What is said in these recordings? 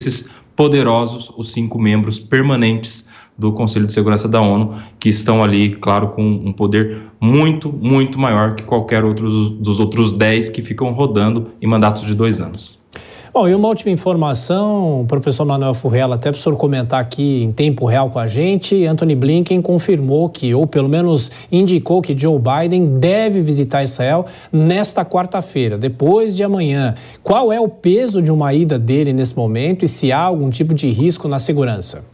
esses poderosos, os cinco membros permanentes do Conselho de Segurança da ONU, que estão ali, claro, com um poder muito, muito maior que qualquer outro dos outros dez que ficam rodando em mandatos de dois anos. Bom, e uma última informação, professor Manuel Furrella, até para o senhor comentar aqui em tempo real com a gente, Anthony Blinken confirmou que, ou pelo menos indicou que Joe Biden deve visitar Israel nesta quarta-feira, depois de amanhã. Qual é o peso de uma ida dele nesse momento e se há algum tipo de risco na segurança?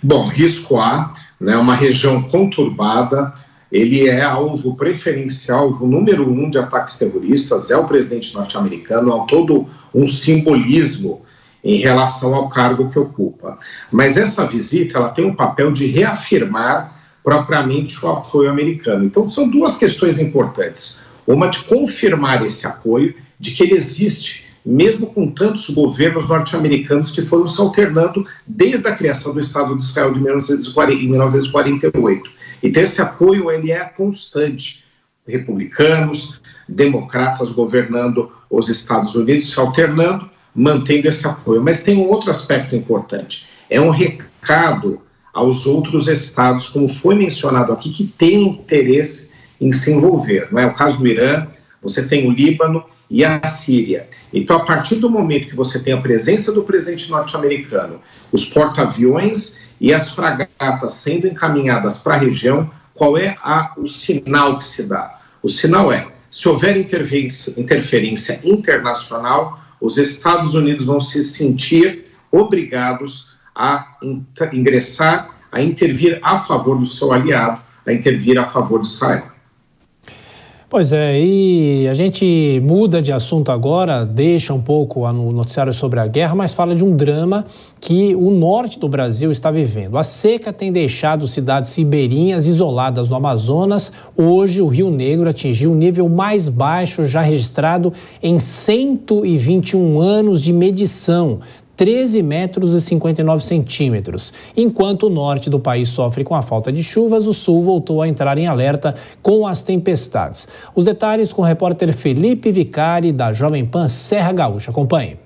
Bom, risco há, né, uma região conturbada, ele é alvo preferencial, alvo número um de ataques terroristas, é o presidente norte-americano, há é todo um simbolismo em relação ao cargo que ocupa. Mas essa visita ela tem um papel de reafirmar propriamente o apoio americano. Então são duas questões importantes. Uma de confirmar esse apoio, de que ele existe, mesmo com tantos governos norte-americanos que foram se alternando desde a criação do Estado de Israel de 1948. Então esse apoio ele é constante. Republicanos, democratas governando os Estados Unidos se alternando, mantendo esse apoio. Mas tem um outro aspecto importante. É um recado aos outros estados, como foi mencionado aqui, que têm interesse em se envolver. Não é o caso do Irã, você tem o Líbano, e a Síria. Então, a partir do momento que você tem a presença do presidente norte-americano, os porta-aviões e as fragatas sendo encaminhadas para a região, qual é a, o sinal que se dá? O sinal é: se houver interferência internacional, os Estados Unidos vão se sentir obrigados a ingressar, a intervir a favor do seu aliado, a intervir a favor de Israel. Pois é, e a gente muda de assunto agora, deixa um pouco no noticiário sobre a guerra, mas fala de um drama que o norte do Brasil está vivendo. A seca tem deixado cidades ribeirinhas isoladas no Amazonas. Hoje, o Rio Negro atingiu o nível mais baixo já registrado em 121 anos de medição. 13 metros e 59 centímetros. Enquanto o norte do país sofre com a falta de chuvas, o sul voltou a entrar em alerta com as tempestades. Os detalhes com o repórter Felipe Vicari, da Jovem Pan Serra Gaúcha. Acompanhe.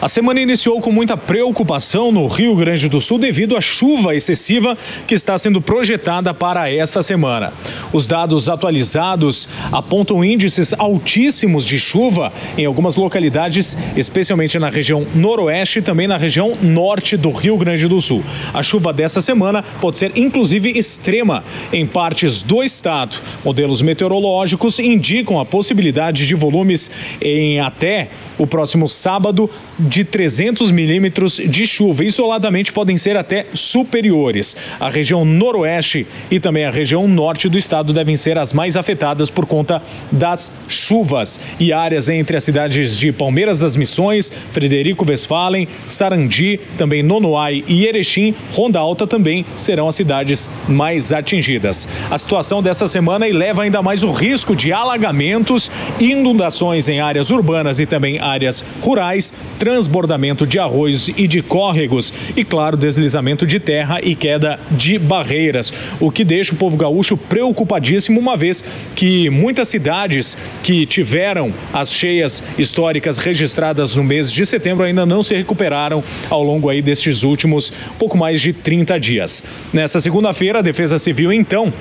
A semana iniciou com muita preocupação no Rio Grande do Sul devido à chuva excessiva que está sendo projetada para esta semana. Os dados atualizados apontam índices altíssimos de chuva em algumas localidades, especialmente na região noroeste e também na região norte do Rio Grande do Sul. A chuva desta semana pode ser inclusive extrema em partes do estado. Modelos meteorológicos indicam a possibilidade de volumes em até o próximo sábado de 300 milímetros de chuva. Isoladamente podem ser até superiores. A região noroeste e também a região norte do estado devem ser as mais afetadas por conta das chuvas. E áreas entre as cidades de Palmeiras das Missões, Frederico Westphalen, Sarandi, também Nonoai e Erechim, Ronda Alta também serão as cidades mais atingidas. A situação dessa semana eleva ainda mais o risco de alagamentos, inundações em áreas urbanas e também áreas rurais, trans transbordamento de arroios e de córregos e, claro, deslizamento de terra e queda de barreiras, o que deixa o povo gaúcho preocupadíssimo, uma vez que muitas cidades que tiveram as cheias históricas registradas no mês de setembro ainda não se recuperaram ao longo aí destes últimos pouco mais de 30 dias. Nessa segunda-feira, a Defesa Civil então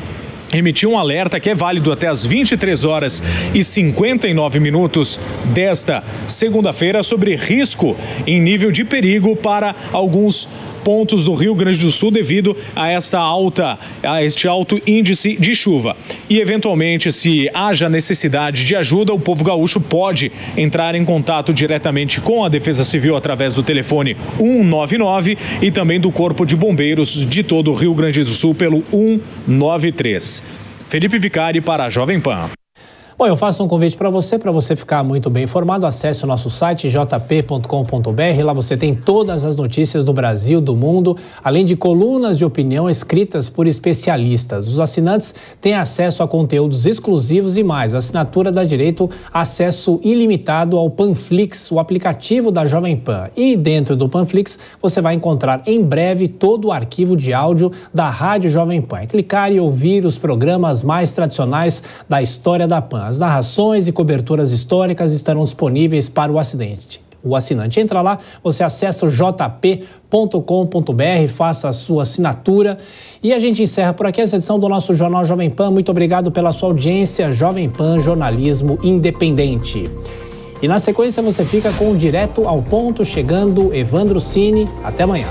emitiu um alerta que é válido até as 23 horas e 59 minutos desta segunda-feira sobre risco em nível de perigo para alguns pontos do Rio Grande do Sul devido a esta alta, a este alto índice de chuva. E eventualmente, se haja necessidade de ajuda, o povo gaúcho pode entrar em contato diretamente com a Defesa Civil através do telefone 199 e também do Corpo de Bombeiros de todo o Rio Grande do Sul pelo 193. Felipe Vicari para a Jovem Pan. Bom, eu faço um convite para você, para você ficar muito bem informado, acesse o nosso site jp.com.br, lá você tem todas as notícias do Brasil, do mundo, além de colunas de opinião escritas por especialistas. Os assinantes têm acesso a conteúdos exclusivos e mais. A assinatura dá direito a acesso ilimitado ao Panflix, o aplicativo da Jovem Pan. E dentro do Panflix, você vai encontrar em breve todo o arquivo de áudio da Rádio Jovem Pan. É clicar e ouvir os programas mais tradicionais da história da Pan. As narrações e coberturas históricas estarão disponíveis para o acidente o assinante. Entra lá, você acessa o jp.com.br, faça a sua assinatura. E a gente encerra por aqui essa edição do nosso Jornal Jovem Pan. Muito obrigado pela sua audiência, Jovem Pan Jornalismo Independente. E na sequência você fica com o Direto ao Ponto, chegando Evandro Cine. Até amanhã.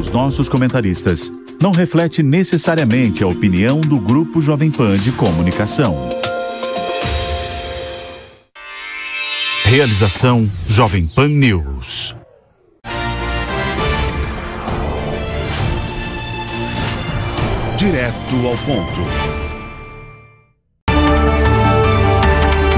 dos nossos comentaristas não reflete necessariamente a opinião do Grupo Jovem Pan de Comunicação. Realização Jovem Pan News. Direto ao ponto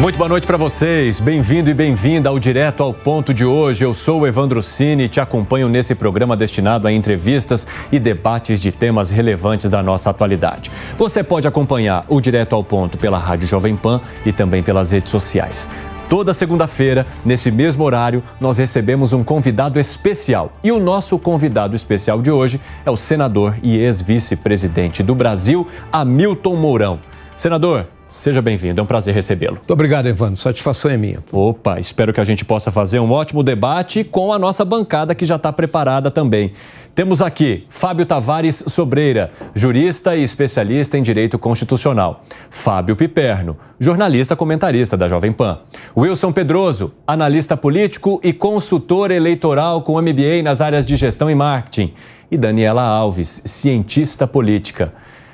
Muito boa noite para vocês. Bem-vindo e bem-vinda ao Direto ao Ponto de hoje. Eu sou o Evandro Cini e te acompanho nesse programa destinado a entrevistas e debates de temas relevantes da nossa atualidade. Você pode acompanhar o Direto ao Ponto pela Rádio Jovem Pan e também pelas redes sociais. Toda segunda-feira, nesse mesmo horário, nós recebemos um convidado especial. E o nosso convidado especial de hoje é o senador e ex-vice-presidente do Brasil, Hamilton Mourão. Senador, Seja bem-vindo, é um prazer recebê-lo. Muito obrigado, Evandro. Satisfação é minha. Opa, espero que a gente possa fazer um ótimo debate com a nossa bancada que já está preparada também. Temos aqui Fábio Tavares Sobreira, jurista e especialista em direito constitucional. Fábio Piperno, jornalista comentarista da Jovem Pan. Wilson Pedroso, analista político e consultor eleitoral com MBA nas áreas de gestão e marketing. E Daniela Alves, cientista política.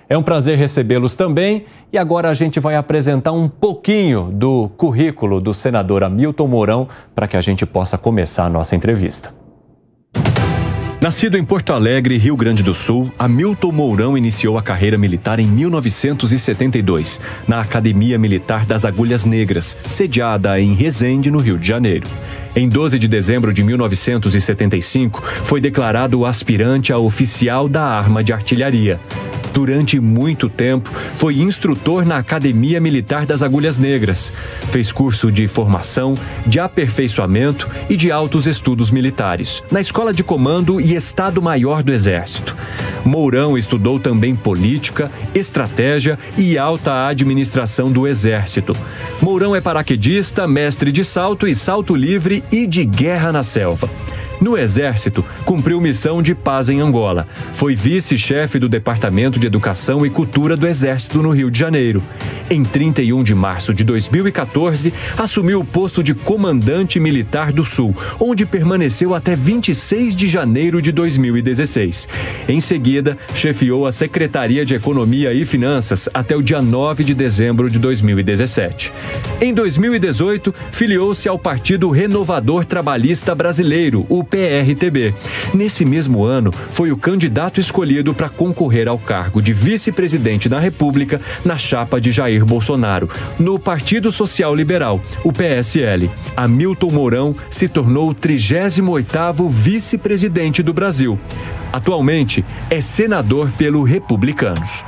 É um prazer recebê-los também. E agora a gente vai apresentar um pouquinho do currículo do senador Hamilton Mourão para que a gente possa começar a nossa entrevista. Nascido em Porto Alegre, Rio Grande do Sul, Hamilton Mourão iniciou a carreira militar em 1972, na Academia Militar das Agulhas Negras, sediada em Resende, no Rio de Janeiro. Em 12 de dezembro de 1975, foi declarado aspirante a oficial da arma de artilharia. Durante muito tempo, foi instrutor na Academia Militar das Agulhas Negras. Fez curso de formação, de aperfeiçoamento e de altos estudos militares, na Escola de Comando e e Estado-Maior do Exército. Mourão estudou também política, estratégia e alta administração do Exército. Mourão é paraquedista, mestre de salto e salto livre e de guerra na selva. No Exército, cumpriu missão de paz em Angola. Foi vice-chefe do Departamento de Educação e Cultura do Exército no Rio de Janeiro. Em 31 de março de 2014, assumiu o posto de comandante militar do Sul, onde permaneceu até 26 de janeiro de 2016. Em seguida, chefiou a Secretaria de Economia e Finanças até o dia 9 de dezembro de 2017. Em 2018, filiou-se ao Partido Renovador Trabalhista Brasileiro, o PRTB. Nesse mesmo ano, foi o candidato escolhido para concorrer ao cargo de vice-presidente da República na chapa de Jair Bolsonaro, no Partido Social Liberal, o PSL. Hamilton Mourão se tornou o 38º vice-presidente do Brasil. Atualmente, é senador pelo Republicanos.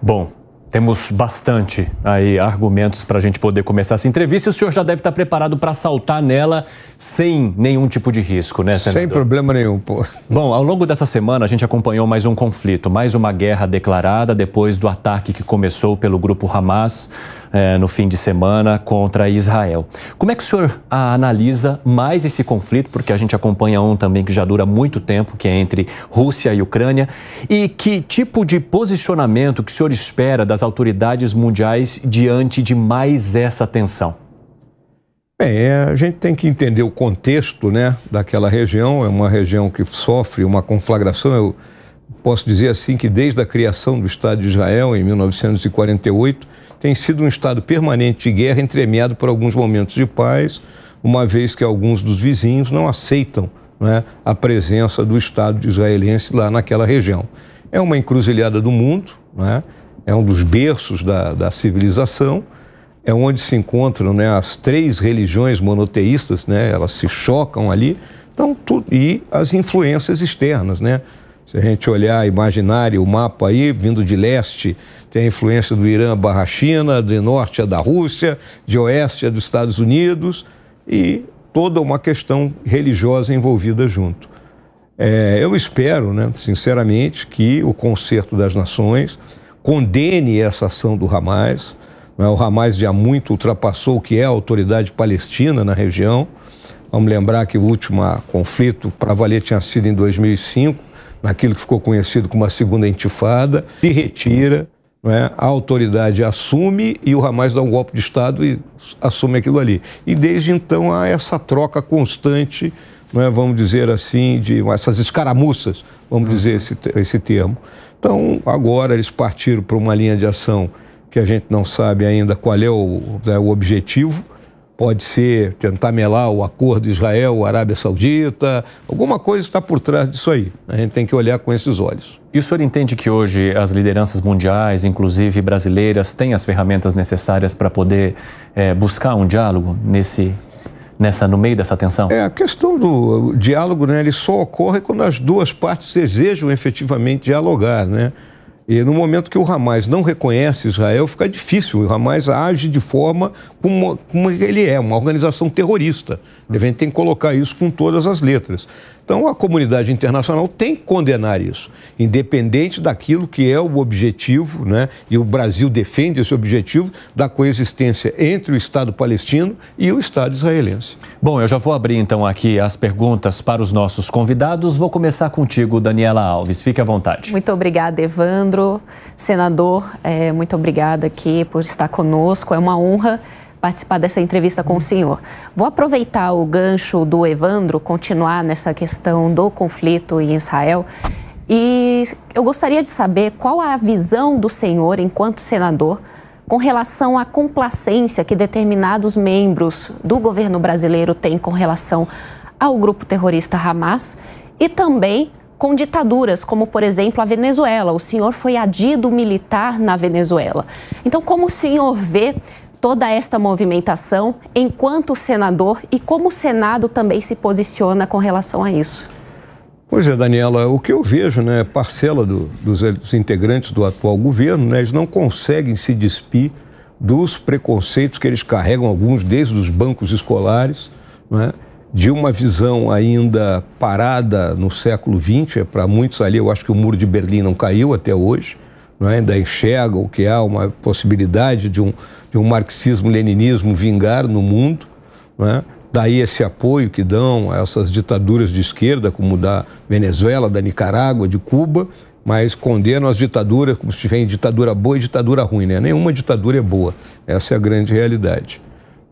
Bom, temos bastante aí argumentos para a gente poder começar essa entrevista. O senhor já deve estar tá preparado para saltar nela sem nenhum tipo de risco, né, senador? Sem problema nenhum, pô. Bom, ao longo dessa semana a gente acompanhou mais um conflito, mais uma guerra declarada depois do ataque que começou pelo grupo Hamas é, no fim de semana contra Israel. Como é que o senhor analisa mais esse conflito? Porque a gente acompanha um também que já dura muito tempo, que é entre Rússia e Ucrânia. E que tipo de posicionamento que o senhor espera das autoridades mundiais diante de mais essa tensão? Bem, é, a gente tem que entender o contexto né, daquela região. É uma região que sofre uma conflagração. Eu posso dizer assim que desde a criação do Estado de Israel, em 1948, tem sido um estado permanente de guerra, entremeado por alguns momentos de paz, uma vez que alguns dos vizinhos não aceitam né, a presença do Estado israelense lá naquela região. É uma encruzilhada do mundo, né, é um dos berços da, da civilização, é onde se encontram né, as três religiões monoteístas, né, elas se chocam ali, então, e as influências externas. Né? Se a gente olhar, imaginário o mapa aí, vindo de leste, tem a influência do Irã barra China, de norte a é da Rússia, de oeste a é dos Estados Unidos e toda uma questão religiosa envolvida junto. É, eu espero, né, sinceramente, que o Concerto das Nações condene essa ação do Hamas. Né? O Hamas já muito ultrapassou o que é a autoridade palestina na região. Vamos lembrar que o último conflito para valer tinha sido em 2005, naquilo que ficou conhecido como a Segunda Intifada. Se retira, né? A autoridade assume e o Hamas dá um golpe de Estado e assume aquilo ali. E desde então há essa troca constante, né? vamos dizer assim, de essas escaramuças, vamos uhum. dizer esse, esse termo. Então, agora eles partiram para uma linha de ação que a gente não sabe ainda qual é o, né, o objetivo, pode ser tentar melar o acordo Israel-Arábia Saudita, alguma coisa está por trás disso aí. A gente tem que olhar com esses olhos. E o senhor entende que hoje as lideranças mundiais, inclusive brasileiras, têm as ferramentas necessárias para poder é, buscar um diálogo nesse nessa no meio dessa tensão? É, a questão do diálogo, né, ele só ocorre quando as duas partes desejam efetivamente dialogar, né? E no momento que o Hamas não reconhece Israel, fica difícil. O Hamas age de forma como, como ele é, uma organização terrorista. A gente tem que colocar isso com todas as letras. Então, a comunidade internacional tem que condenar isso, independente daquilo que é o objetivo, né? e o Brasil defende esse objetivo da coexistência entre o Estado palestino e o Estado israelense. Bom, eu já vou abrir então aqui as perguntas para os nossos convidados. Vou começar contigo, Daniela Alves. Fique à vontade. Muito obrigada, Evandro. Senador, é, muito obrigada aqui por estar conosco. É uma honra participar dessa entrevista com o senhor. Vou aproveitar o gancho do Evandro, continuar nessa questão do conflito em Israel. E eu gostaria de saber qual a visão do senhor, enquanto senador, com relação à complacência que determinados membros do governo brasileiro têm com relação ao grupo terrorista Hamas e também com ditaduras, como por exemplo a Venezuela. O senhor foi adido militar na Venezuela. Então, como o senhor vê toda esta movimentação enquanto senador e como o Senado também se posiciona com relação a isso? Pois é, Daniela, o que eu vejo, né, é parcela do, dos, integrantes do atual governo, né, eles não conseguem se despir dos preconceitos que eles carregam, alguns desde os bancos escolares, né, de uma visão ainda parada no século XX, é, para muitos ali, eu acho que o muro de Berlim não caiu até hoje, né, ainda enxergam que há uma possibilidade de um, de um marxismo-leninismo vingar no mundo, é? daí esse apoio que dão a essas ditaduras de esquerda, como da Venezuela, da Nicarágua, de Cuba, mas condenam as ditaduras como se tivessem ditadura boa e ditadura ruim. Né? Nenhuma ditadura é boa, essa é a grande realidade.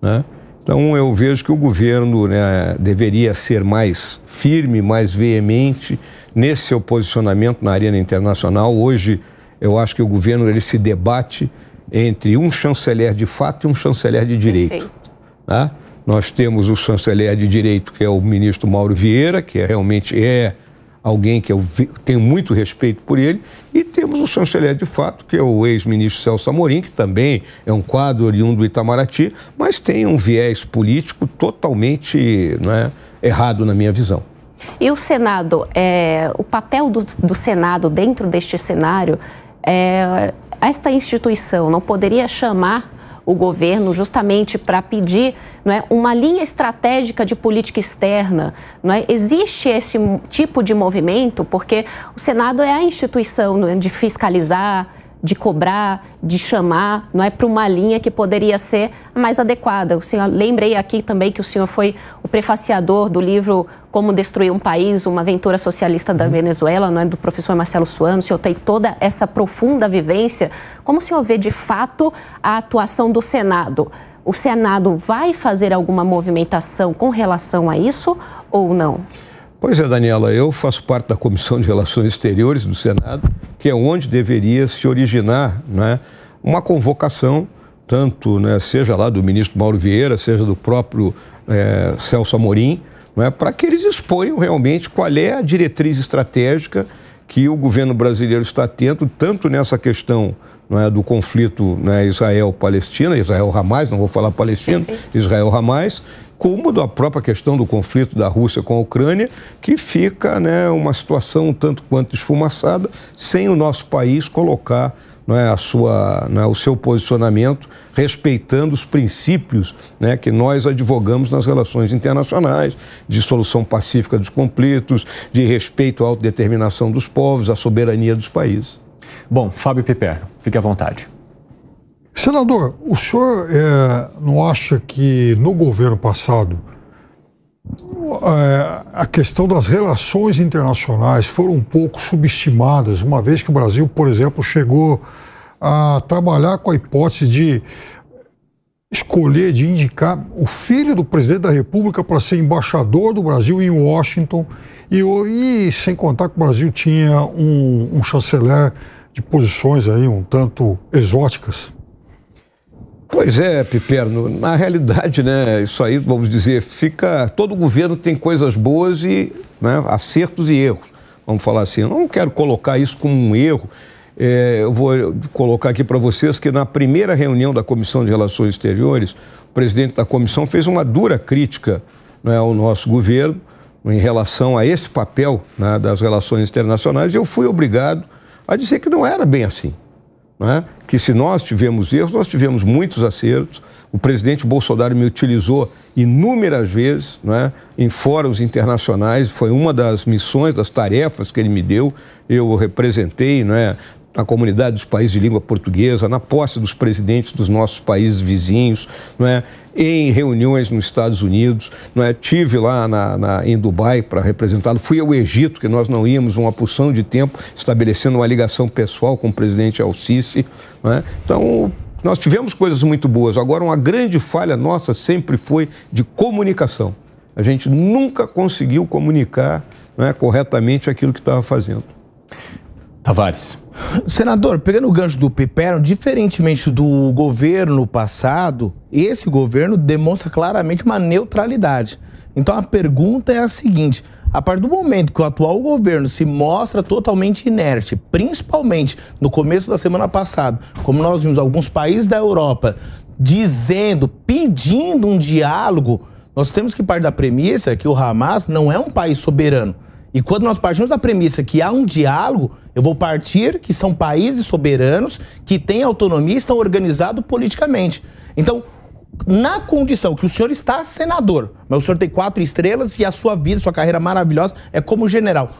Né? Então eu vejo que o governo né, deveria ser mais firme, mais veemente nesse seu posicionamento na arena internacional. Hoje eu acho que o governo ele se debate entre um chanceler de fato e um chanceler de direito. Né? Nós temos o chanceler de direito, que é o ministro Mauro Vieira, que é realmente é alguém que eu tenho muito respeito por ele, e temos o chanceler de fato, que é o ex-ministro Celso Amorim, que também é um quadro oriundo do Itamaraty, mas tem um viés político totalmente né, errado na minha visão. E o Senado, é, o papel do, do Senado dentro deste cenário é, esta instituição não poderia chamar o governo justamente para pedir não é, uma linha estratégica de política externa. Não é? Existe esse tipo de movimento porque o Senado é a instituição é, de fiscalizar, de cobrar, de chamar, não é para uma linha que poderia ser mais adequada. O senhor, lembrei aqui também que o senhor foi o prefaciador do livro Como Destruir um País, uma aventura socialista da uhum. Venezuela, não é? do professor Marcelo Suano. O senhor tem toda essa profunda vivência. Como o senhor vê de fato a atuação do Senado? O Senado vai fazer alguma movimentação com relação a isso ou não? Pois é, Daniela, eu faço parte da Comissão de Relações Exteriores do Senado, que é onde deveria se originar né, uma convocação, tanto, né, seja lá do ministro Mauro Vieira, seja do próprio é, Celso Amorim, né, para que eles exponham realmente qual é a diretriz estratégica que o governo brasileiro está tendo, tanto nessa questão é, do conflito né, Israel-Palestina, israel Ramais não vou falar Palestina, israel Ramais acúmulo da própria questão do conflito da Rússia com a Ucrânia, que fica né, uma situação um tanto quanto esfumaçada, sem o nosso país colocar né, a sua, né, o seu posicionamento, respeitando os princípios né, que nós advogamos nas relações internacionais, de solução pacífica dos conflitos, de respeito à autodeterminação dos povos, à soberania dos países. Bom, Fábio Piperno, fique à vontade. Senador, o senhor é, não acha que no governo passado é, a questão das relações internacionais foram um pouco subestimadas, uma vez que o Brasil, por exemplo, chegou a trabalhar com a hipótese de escolher, de indicar o filho do presidente da República para ser embaixador do Brasil em Washington, e, e sem contar que o Brasil tinha um, um chanceler de posições aí um tanto exóticas. Pois é, Piperno. Na realidade, né, isso aí, vamos dizer, fica. Todo governo tem coisas boas e né, acertos e erros. Vamos falar assim. Eu não quero colocar isso como um erro. É, eu vou colocar aqui para vocês que na primeira reunião da Comissão de Relações Exteriores, o presidente da comissão fez uma dura crítica né, ao nosso governo em relação a esse papel né, das relações internacionais. E eu fui obrigado a dizer que não era bem assim né? que se nós tivemos erros, nós tivemos muitos acertos. O presidente Bolsonaro me utilizou inúmeras vezes né, em fóruns internacionais, foi uma das missões, das tarefas que ele me deu. Eu representei né, na comunidade dos países de língua portuguesa, na posse dos presidentes dos nossos países vizinhos, não é? em reuniões nos Estados Unidos, não é? tive lá na, na em Dubai para representá-lo, fui ao Egito, que nós não íamos uma porção de tempo, estabelecendo uma ligação pessoal com o presidente Al-Sisi. É? Então, nós tivemos coisas muito boas. Agora, uma grande falha nossa sempre foi de comunicação. A gente nunca conseguiu comunicar é, corretamente aquilo que estava fazendo. Tavares. Senador, pegando o gancho do Pipero, diferentemente do governo passado, esse governo demonstra claramente uma neutralidade. Então a pergunta é a seguinte: a partir do momento que o atual governo se mostra totalmente inerte, principalmente no começo da semana passada, como nós vimos alguns países da Europa dizendo, pedindo um diálogo, nós temos que partir da premissa que o Hamas não é um país soberano. E quando nós partimos da premissa que há um diálogo, eu vou partir que são países soberanos que têm autonomia e estão organizados politicamente. Então, na condição que o senhor está senador, mas o senhor tem quatro estrelas e a sua vida, sua carreira maravilhosa é como general.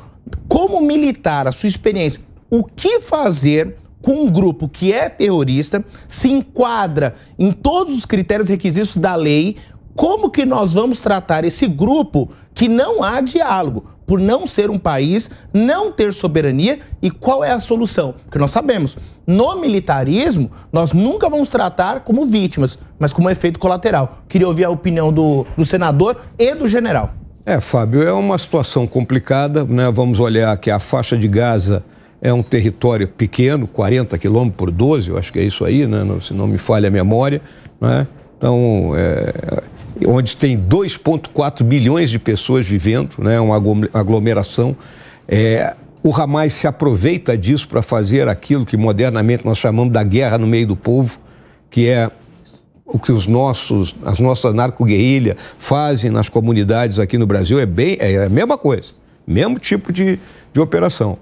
Como militar, a sua experiência, o que fazer com um grupo que é terrorista, se enquadra em todos os critérios requisitos da lei, como que nós vamos tratar esse grupo que não há diálogo? por não ser um país, não ter soberania e qual é a solução? Porque nós sabemos, no militarismo, nós nunca vamos tratar como vítimas, mas como efeito colateral. Queria ouvir a opinião do, do senador e do general. É, Fábio, é uma situação complicada, né? Vamos olhar que a faixa de Gaza é um território pequeno, 40 quilômetros por 12, eu acho que é isso aí, né? se não me falha a memória. Né? Então, é, onde tem 2,4 milhões de pessoas vivendo, né, uma aglomeração. É, o Hamas se aproveita disso para fazer aquilo que modernamente nós chamamos da guerra no meio do povo, que é o que os nossos, as nossas narco guerrilhas fazem nas comunidades aqui no Brasil é bem é a mesma coisa, mesmo tipo de, de operação.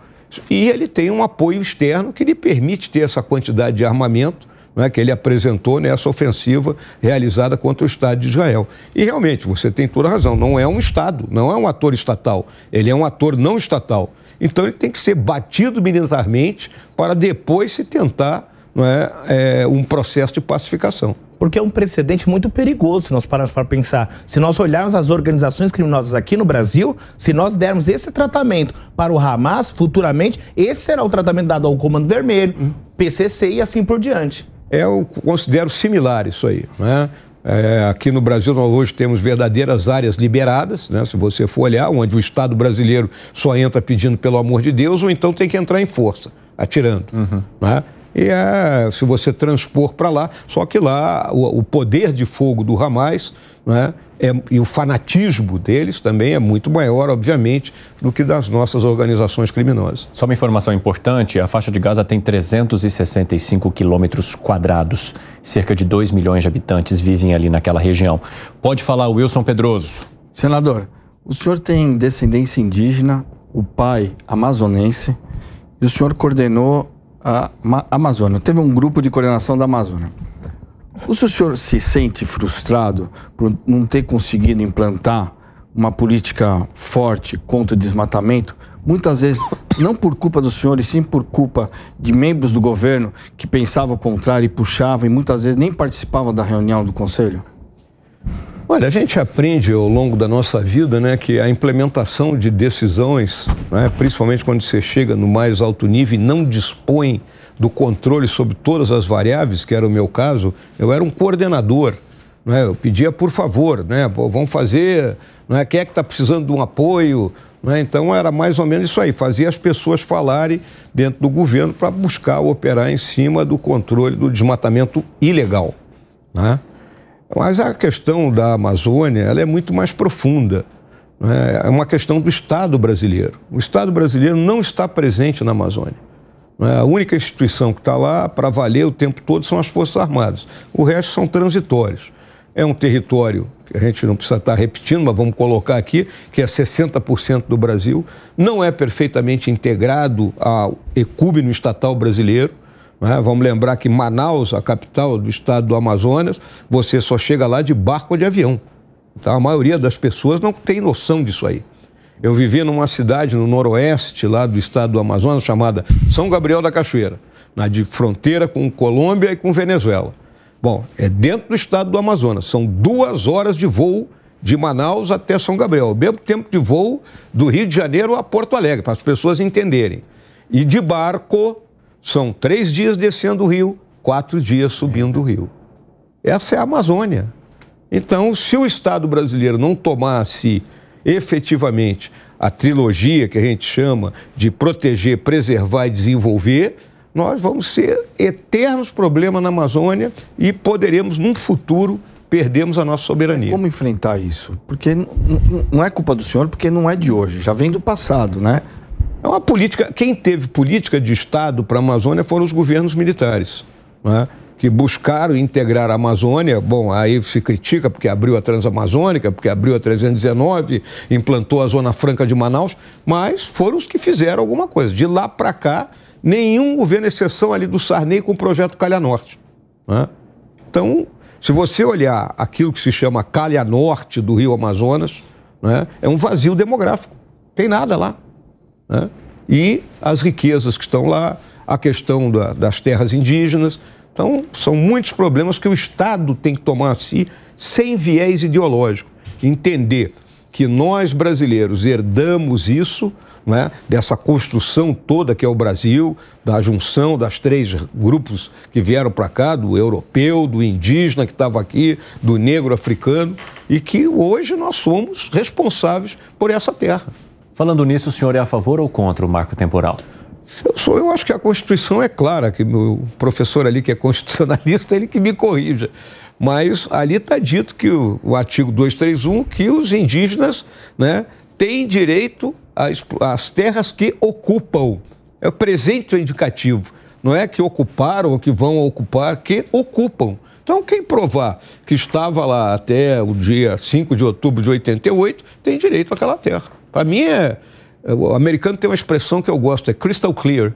E ele tem um apoio externo que lhe permite ter essa quantidade de armamento né, que ele apresentou nessa ofensiva realizada contra o Estado de Israel. E realmente, você tem toda razão, não é um Estado, não é um ator estatal, ele é um ator não estatal. Então ele tem que ser batido militarmente para depois se tentar é, é, um processo de pacificação porque é um precedente muito perigoso se nós pararmos para pensar. Se nós olharmos as organizações criminosas aqui no Brasil, se nós dermos esse tratamento para o Hamas futuramente, esse será o tratamento dado ao Comando Vermelho, PCC e assim por diante eu é considero similar isso aí. Né? É, aqui no Brasil nós hoje temos verdadeiras áreas liberadas, né? se você for olhar, onde o Estado brasileiro só entra pedindo pelo amor de Deus, ou então tem que entrar em força, atirando. Uhum. Né? E é, se você transpor para lá, só que lá o, o poder de fogo do Hamas né? É, e o fanatismo deles também é muito maior, obviamente, do que das nossas organizações criminosas. Só uma informação importante: a faixa de Gaza tem 365 quilômetros quadrados. Cerca de 2 milhões de habitantes vivem ali naquela região. Pode falar, Wilson Pedroso. Senador, o senhor tem descendência indígena, o pai amazonense, e o senhor coordenou a Amazônia. Teve um grupo de coordenação da Amazônia. O senhor se sente frustrado por não ter conseguido implantar uma política forte contra o desmatamento? Muitas vezes, não por culpa do senhor, e sim por culpa de membros do governo que pensavam o contrário e puxavam, e muitas vezes nem participavam da reunião do conselho? Olha, a gente aprende ao longo da nossa vida né, que a implementação de decisões, né, principalmente quando você chega no mais alto nível e não dispõe do controle sobre todas as variáveis, que era o meu caso, eu era um coordenador. Né? Eu pedia, por favor, né? vamos fazer, né? quem é que está precisando de um apoio? Né? Então era mais ou menos isso aí, fazia as pessoas falarem dentro do governo para buscar operar em cima do controle do desmatamento ilegal. Né? Mas a questão da Amazônia ela é muito mais profunda. Né? É uma questão do Estado brasileiro. O Estado brasileiro não está presente na Amazônia. É, a única instituição que está lá para valer o tempo todo são as Forças Armadas. O resto são transitórios. É um território que a gente não precisa estar tá repetindo, mas vamos colocar aqui, que é 60% do Brasil. Não é perfeitamente integrado ao ecúbino estatal brasileiro. Né? Vamos lembrar que Manaus, a capital do estado do Amazonas, você só chega lá de barco ou de avião. Então, a maioria das pessoas não tem noção disso aí. Eu vivia numa cidade no noroeste lá do estado do Amazonas chamada São Gabriel da Cachoeira, na de fronteira com Colômbia e com Venezuela. Bom, é dentro do estado do Amazonas. São duas horas de voo de Manaus até São Gabriel, o mesmo tempo de voo do Rio de Janeiro a Porto Alegre, para as pessoas entenderem. E de barco, são três dias descendo o rio, quatro dias subindo o rio. Essa é a Amazônia. Então, se o Estado brasileiro não tomasse efetivamente a trilogia que a gente chama de proteger, preservar e desenvolver, nós vamos ser eternos problemas na Amazônia e poderemos, num futuro, perdermos a nossa soberania. Como enfrentar isso? Porque não é culpa do senhor, porque não é de hoje, já vem do passado, né? É uma política. Quem teve política de Estado para a Amazônia foram os governos militares. Né? que buscaram integrar a Amazônia. Bom, aí se critica porque abriu a Transamazônica, porque abriu a 319, implantou a Zona Franca de Manaus, mas foram os que fizeram alguma coisa. De lá para cá, nenhum governo, exceção ali do Sarney, com o projeto Calha Norte. Né? Então, se você olhar aquilo que se chama Calha Norte do Rio Amazonas, né, é um vazio demográfico. Tem nada lá. Né? E as riquezas que estão lá, a questão da, das terras indígenas, então, são muitos problemas que o Estado tem que tomar a si sem viés ideológico. Entender que nós brasileiros herdamos isso, né, dessa construção toda que é o Brasil, da junção das três grupos que vieram para cá, do europeu, do indígena que estava aqui, do negro africano, e que hoje nós somos responsáveis por essa terra. Falando nisso, o senhor é a favor ou contra o marco temporal? Eu, sou, eu acho que a Constituição é clara, que meu professor ali que é constitucionalista, ele que me corrija. Mas ali está dito que o, o artigo 231, que os indígenas né, têm direito às, às terras que ocupam. É o presente indicativo. Não é que ocuparam ou que vão ocupar, que ocupam. Então, quem provar que estava lá até o dia 5 de outubro de 88 tem direito àquela terra. Para mim é o americano tem uma expressão que eu gosto, é crystal clear.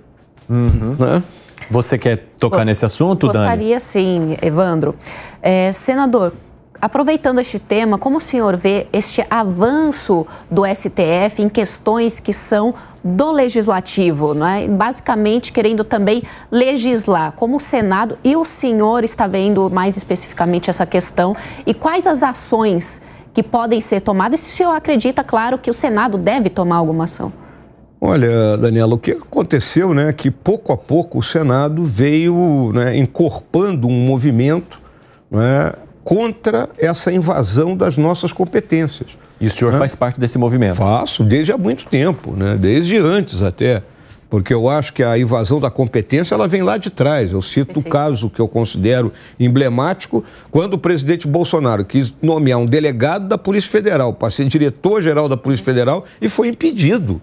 Uhum. Né? Você quer tocar Bom, nesse assunto, gostaria, Dani? Gostaria sim, Evandro. É, senador, aproveitando este tema, como o senhor vê este avanço do STF em questões que são do legislativo, né? basicamente querendo também legislar, como o Senado e o senhor está vendo mais especificamente essa questão e quais as ações que podem ser tomadas? E se o senhor acredita, claro, que o Senado deve tomar alguma ação? Olha, Daniela, o que aconteceu, né, que pouco a pouco o Senado veio né, encorpando um movimento né, contra essa invasão das nossas competências. E o senhor né? faz parte desse movimento? Faço, desde há muito tempo, né, desde antes até porque eu acho que a invasão da competência ela vem lá de trás. Eu cito Perfeito. o caso que eu considero emblemático, quando o presidente Bolsonaro quis nomear um delegado da Polícia Federal para ser diretor-geral da Polícia Federal e foi impedido.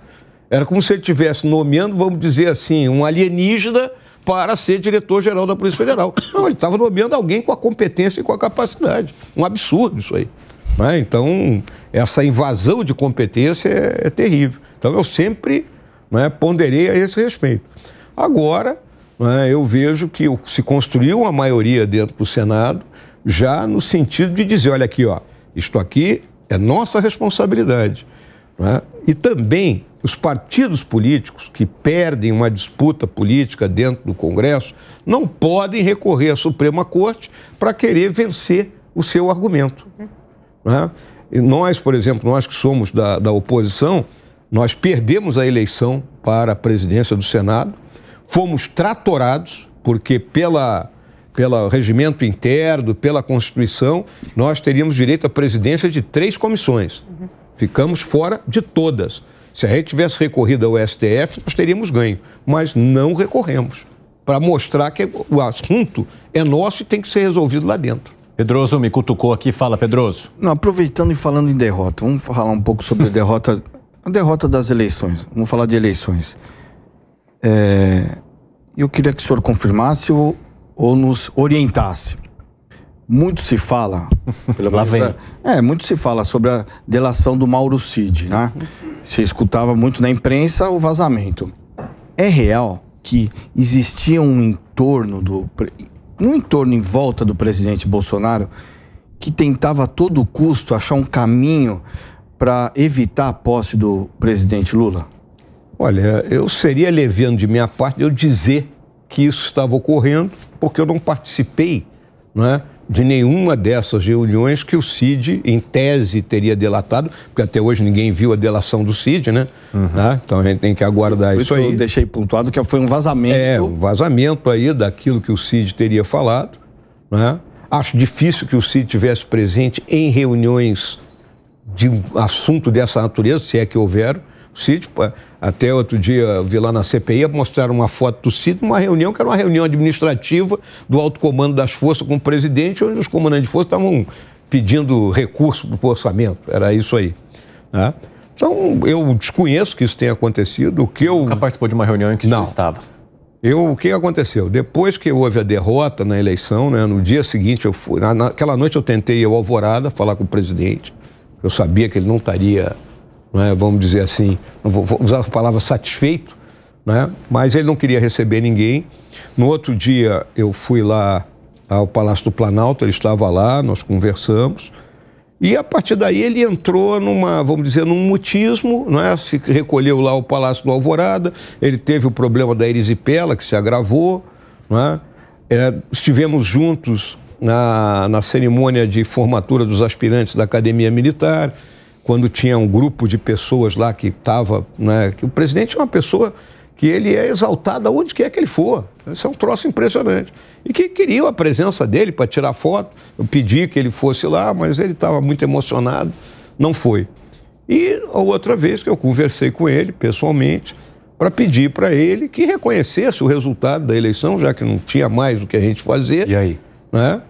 Era como se ele estivesse nomeando, vamos dizer assim, um alienígena para ser diretor-geral da Polícia Federal. Não, ele estava nomeando alguém com a competência e com a capacidade. Um absurdo isso aí. Né? Então, essa invasão de competência é, é terrível. Então, eu sempre né, ponderei a esse respeito. Agora, né, eu vejo que se construiu uma maioria dentro do Senado já no sentido de dizer, olha aqui, ó, isto aqui é nossa responsabilidade. Né? E também os partidos políticos que perdem uma disputa política dentro do Congresso não podem recorrer à Suprema Corte para querer vencer o seu argumento. Né? nós, por exemplo, nós que somos da, da oposição, nós perdemos a eleição para a presidência do Senado, fomos tratorados, porque pela pelo regimento interno, pela Constituição, nós teríamos direito à presidência de três comissões. Ficamos fora de todas. Se a gente tivesse recorrido ao STF, nós teríamos ganho, mas não recorremos para mostrar que o assunto é nosso e tem que ser resolvido lá dentro. Pedroso me cutucou aqui, fala Pedroso. Não, aproveitando e falando em derrota, vamos falar um pouco sobre a derrota a derrota das eleições, vamos falar de eleições. É, eu queria que o senhor confirmasse ou, ou nos orientasse. Muito se fala. Lá vem. É, é, muito se fala sobre a delação do Mauro Cid, né? Se escutava muito na imprensa o vazamento. É real que existia um entorno do. um entorno em volta do presidente Bolsonaro que tentava a todo custo achar um caminho para evitar a posse do presidente Lula? Olha, eu seria leviano de minha parte eu dizer que isso estava ocorrendo, porque eu não participei né, de nenhuma dessas reuniões que o CID, em tese, teria delatado, porque até hoje ninguém viu a delação do CID, né? Uhum. né? Então a gente tem que aguardar isso, isso aí. Eu deixei pontuado que foi um vazamento. É, um vazamento aí daquilo que o CID teria falado. Né? Acho difícil que o CID tivesse presente em reuniões de um assunto dessa natureza, se é que houver. O até outro dia vi lá na CPI, mostraram uma foto do sítio, numa reunião, que era uma reunião administrativa do alto comando das forças com o presidente, onde os comandantes de força estavam pedindo recurso para o orçamento. Era isso aí. Né? Então, eu desconheço que isso tenha acontecido. O que eu... Nunca participou de uma reunião em que não estava. Eu, o que aconteceu? Depois que houve a derrota na eleição, né, no dia seguinte, eu fui, naquela noite eu tentei, eu alvorada, falar com o presidente. Eu sabia que ele não estaria, né, vamos dizer assim, não vou, vou usar a palavra satisfeito, né, mas ele não queria receber ninguém. No outro dia eu fui lá ao Palácio do Planalto, ele estava lá, nós conversamos. E a partir daí ele entrou numa, vamos dizer, num mutismo, né? se recolheu lá ao Palácio do Alvorada, ele teve o problema da erisipela, que se agravou. Né? É, estivemos juntos na, na cerimônia de formatura dos aspirantes da Academia Militar, quando tinha um grupo de pessoas lá que estava. Né, o presidente é uma pessoa que ele é exaltado aonde quer que ele for. Isso é um troço impressionante. E que queria a presença dele para tirar foto. Eu pedi que ele fosse lá, mas ele estava muito emocionado, não foi. E a outra vez que eu conversei com ele pessoalmente para pedir para ele que reconhecesse o resultado da eleição, já que não tinha mais o que a gente fazer. E aí? né?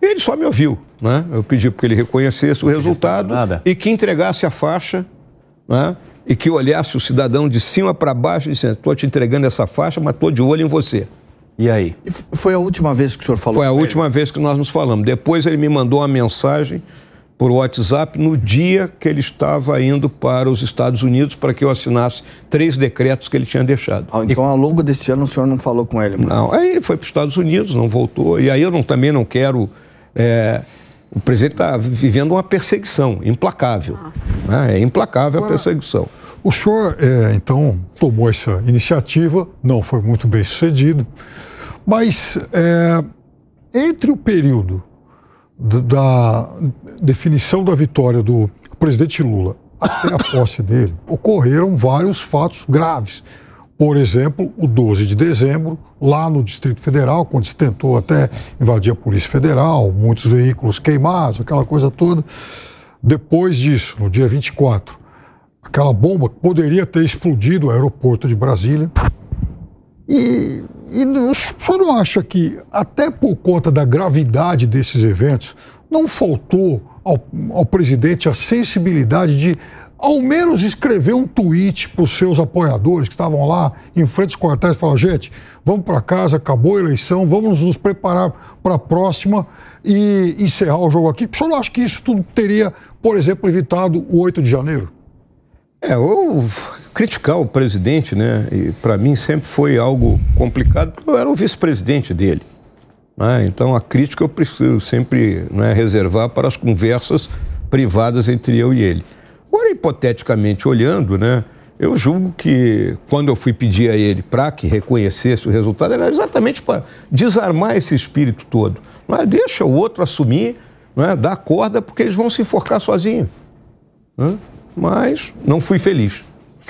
E ele só me ouviu, né? Eu pedi para que ele reconhecesse o resultado e que entregasse a faixa, né? E que olhasse o cidadão de cima para baixo e dissesse: "Estou te entregando essa faixa, mas estou de olho em você". E aí? E foi a última vez que o senhor falou? Foi a última vez que nós nos falamos. Depois ele me mandou uma mensagem por WhatsApp no dia que ele estava indo para os Estados Unidos para que eu assinasse três decretos que ele tinha deixado. Ah, então, e... ao longo desse ano, o senhor não falou com ele? Não, aí ele foi para os Estados Unidos, não voltou. E aí eu não, também não quero... É... O presidente está vivendo uma perseguição implacável. Né? É implacável Agora, a perseguição. O senhor, é, então, tomou essa iniciativa, não foi muito bem sucedido, mas é, entre o período da definição da vitória do presidente Lula até a posse dele, ocorreram vários fatos graves. Por exemplo, o 12 de dezembro, lá no Distrito Federal, quando se tentou até invadir a Polícia Federal, muitos veículos queimados, aquela coisa toda. Depois disso, no dia 24, aquela bomba poderia ter explodido o aeroporto de Brasília. E e o senhor não acha que, até por conta da gravidade desses eventos, não faltou ao, ao presidente a sensibilidade de, ao menos, escrever um tweet para os seus apoiadores que estavam lá em frente aos quartéis e falar: gente, vamos para casa, acabou a eleição, vamos nos preparar para a próxima e encerrar o jogo aqui? O senhor não acha que isso tudo teria, por exemplo, evitado o 8 de janeiro? É, ou criticar o presidente, né? Para mim sempre foi algo complicado, porque eu era o vice-presidente dele. Né? Então a crítica eu preciso sempre né, reservar para as conversas privadas entre eu e ele. Agora, hipoteticamente olhando, né? Eu julgo que quando eu fui pedir a ele para que reconhecesse o resultado, era exatamente para desarmar esse espírito todo. Não é? Deixa o outro assumir, não é? dá corda, porque eles vão se enforcar sozinhos. é? mas não fui feliz.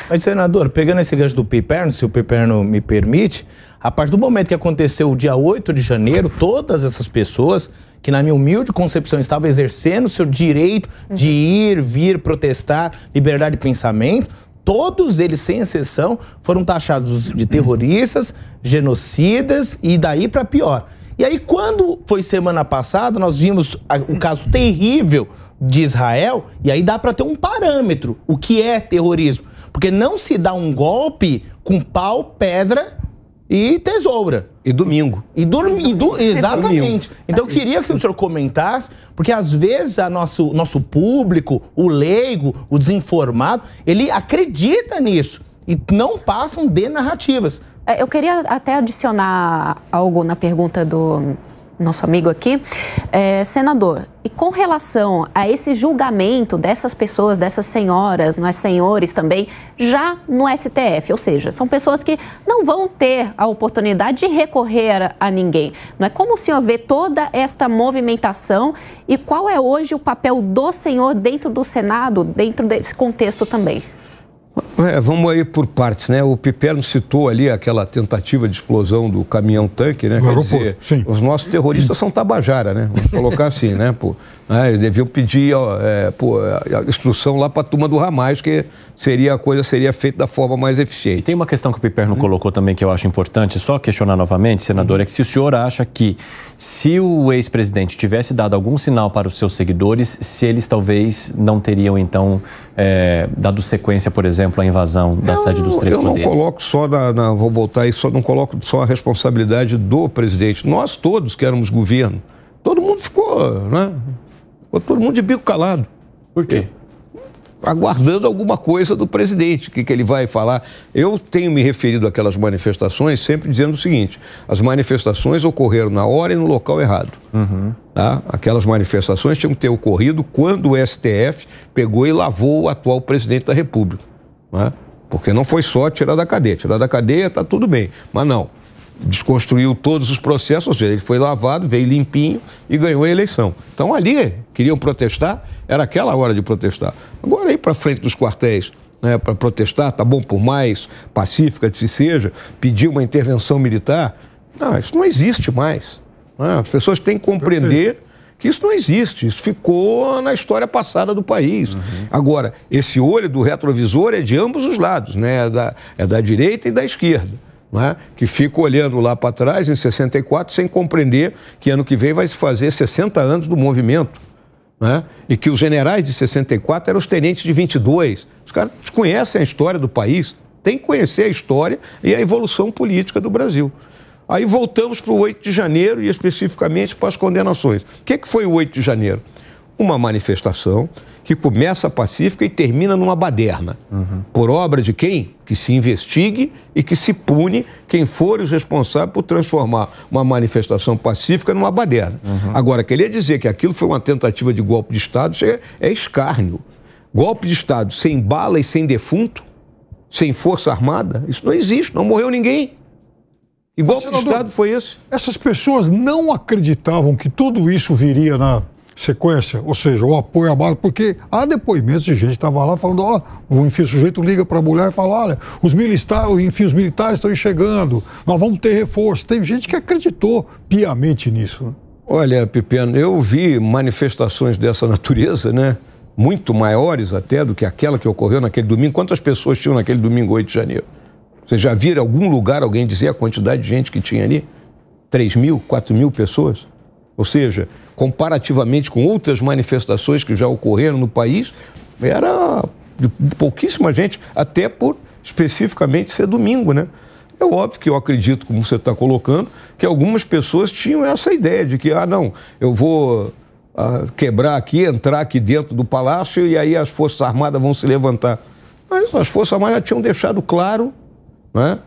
Mas, senador, pegando esse gancho do Piperno, se o Piperno me permite, a partir do momento que aconteceu o dia 8 de janeiro, todas essas pessoas que, na minha humilde concepção, estavam exercendo seu direito de ir, vir, protestar, liberdade de pensamento, todos eles, sem exceção, foram taxados de terroristas, genocidas e daí para pior. E aí, quando foi semana passada, nós vimos um caso terrível de Israel, e aí dá para ter um parâmetro o que é terrorismo. Porque não se dá um golpe com pau, pedra e tesoura. E domingo. E, dormindo do, exatamente. Então eu queria que o senhor comentasse, porque às vezes a nosso, nosso público, o leigo, o desinformado, ele acredita nisso e não passam de narrativas. É, eu queria até adicionar algo na pergunta do, nosso amigo aqui, é, senador, e com relação a esse julgamento dessas pessoas, dessas senhoras, é senhores também, já no STF, ou seja, são pessoas que não vão ter a oportunidade de recorrer a ninguém. Não é como o senhor vê toda esta movimentação e qual é hoje o papel do senhor dentro do Senado, dentro desse contexto também? É, vamos aí por partes, né? O Piperno citou ali aquela tentativa de explosão do caminhão-tanque, né? Quer dizer, sim. os nossos terroristas são tabajara, né? Vamos colocar assim, né? Né? Eles deviam pedir é, pô, a instrução lá para a turma do Ramais, que seria a coisa seria feita da forma mais eficiente. Tem uma questão que o Piperno hum. colocou também que eu acho importante, só questionar novamente, senador, hum. é que se o senhor acha que se o ex-presidente tivesse dado algum sinal para os seus seguidores, se eles talvez não teriam então é, dado sequência, por exemplo, à invasão da não, sede dos três eu poderes. Eu não coloco só na, na vou voltar aí, só não coloco só a responsabilidade do presidente. Nós todos que éramos governo, todo mundo ficou, né? Ficou todo mundo de bico calado. Por quê? aguardando alguma coisa do presidente, o que, que ele vai falar. Eu tenho me referido àquelas manifestações sempre dizendo o seguinte: as manifestações ocorreram na hora e no local errado. Uhum. Tá? Aquelas manifestações tinham que ter ocorrido quando o STF pegou e lavou o atual presidente da República. Né? Porque não foi só tirar da cadeia. Tirar da cadeia está tudo bem, mas não desconstruiu todos os processos, ou seja, ele foi lavado, veio limpinho e ganhou a eleição. Então ali queriam protestar, era aquela hora de protestar. Agora ir para frente dos quartéis, né, para protestar, tá bom por mais pacífica que se seja, pedir uma intervenção militar, não, isso não existe mais. Né? As pessoas têm que compreender que isso não existe, isso ficou na história passada do país. Uhum. Agora, esse olho do retrovisor é de ambos os lados, né? é, da, é da direita e da esquerda né? que fica olhando lá para trás, em 64, sem compreender que ano que vem vai se fazer 60 anos do movimento. Né? E que os generais de 64 eram os tenentes de 22. Os caras desconhecem a história do país, tem que conhecer a história e a evolução política do Brasil. Aí voltamos para o 8 de janeiro e especificamente para as condenações. O que, que foi o 8 de janeiro? Uma manifestação que começa pacífica e termina numa baderna. Uhum. Por obra de quem? Que se investigue e que se pune quem for os responsáveis por transformar uma manifestação pacífica numa baderna. Uhum. Agora, queria dizer que aquilo foi uma tentativa de golpe de Estado, isso é, é escárnio. Golpe de Estado sem bala e sem defunto, sem força armada, isso não existe, não morreu ninguém. E golpe de Estado foi esse? Essas pessoas não acreditavam que tudo isso viria na sequência, ou seja, o apoio à base, porque há depoimentos de gente que estava lá falando, ó, oh, enfim, o sujeito liga para a mulher e fala, olha, os militares, enfim, os militares estão chegando, nós vamos ter reforço. Teve gente que acreditou piamente nisso. Olha, Pepeno, eu vi manifestações dessa natureza, né? Muito maiores até do que aquela que ocorreu naquele domingo. Quantas pessoas tinham naquele domingo 8 de janeiro? Você já viram algum lugar alguém dizer a quantidade de gente que tinha ali? 3 mil, 4 mil pessoas? Ou seja, comparativamente com outras manifestações que já ocorreram no país, era de pouquíssima gente, até por especificamente ser domingo, né? É óbvio que eu acredito, como você está colocando, que algumas pessoas tinham essa ideia de que, ah, não, eu vou ah, quebrar aqui, entrar aqui dentro do palácio e aí as Forças Armadas vão se levantar. Mas as Forças Armadas já tinham deixado claro né,